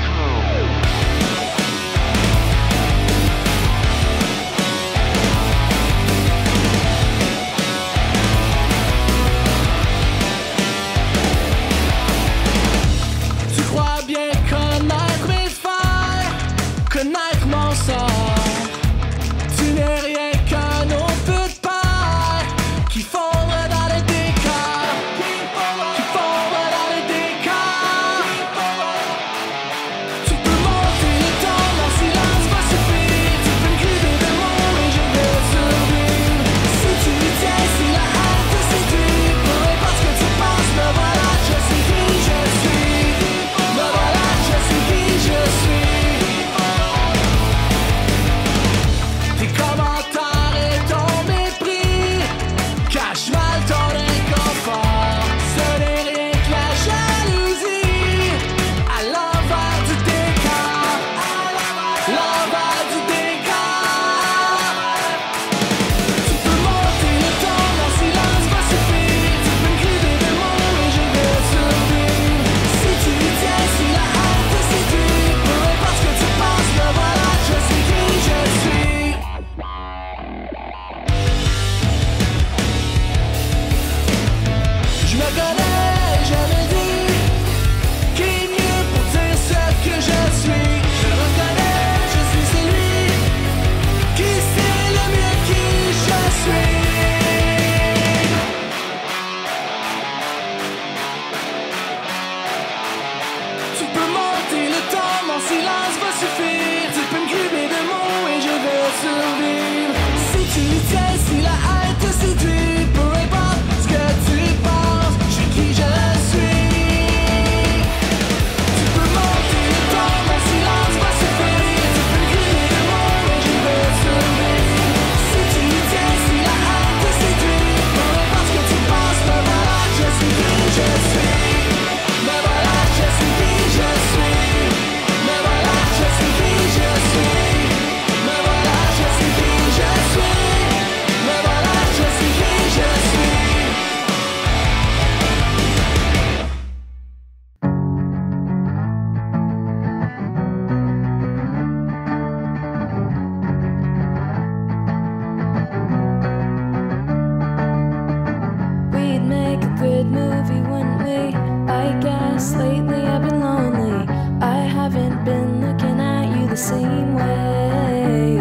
Cause lately I've been lonely. I haven't been looking at you the same way.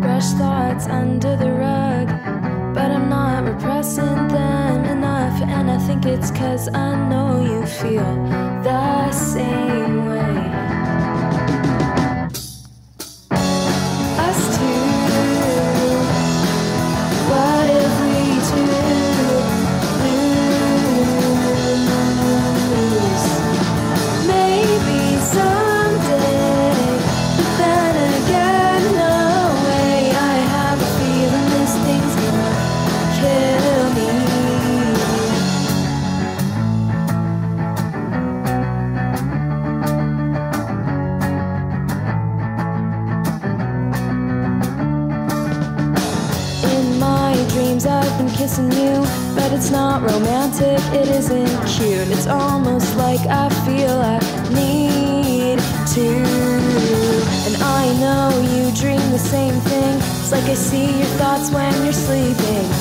Brush thoughts under the rug, but I'm not repressing them enough. And I think it's cause I know you feel the same. when you're sleeping.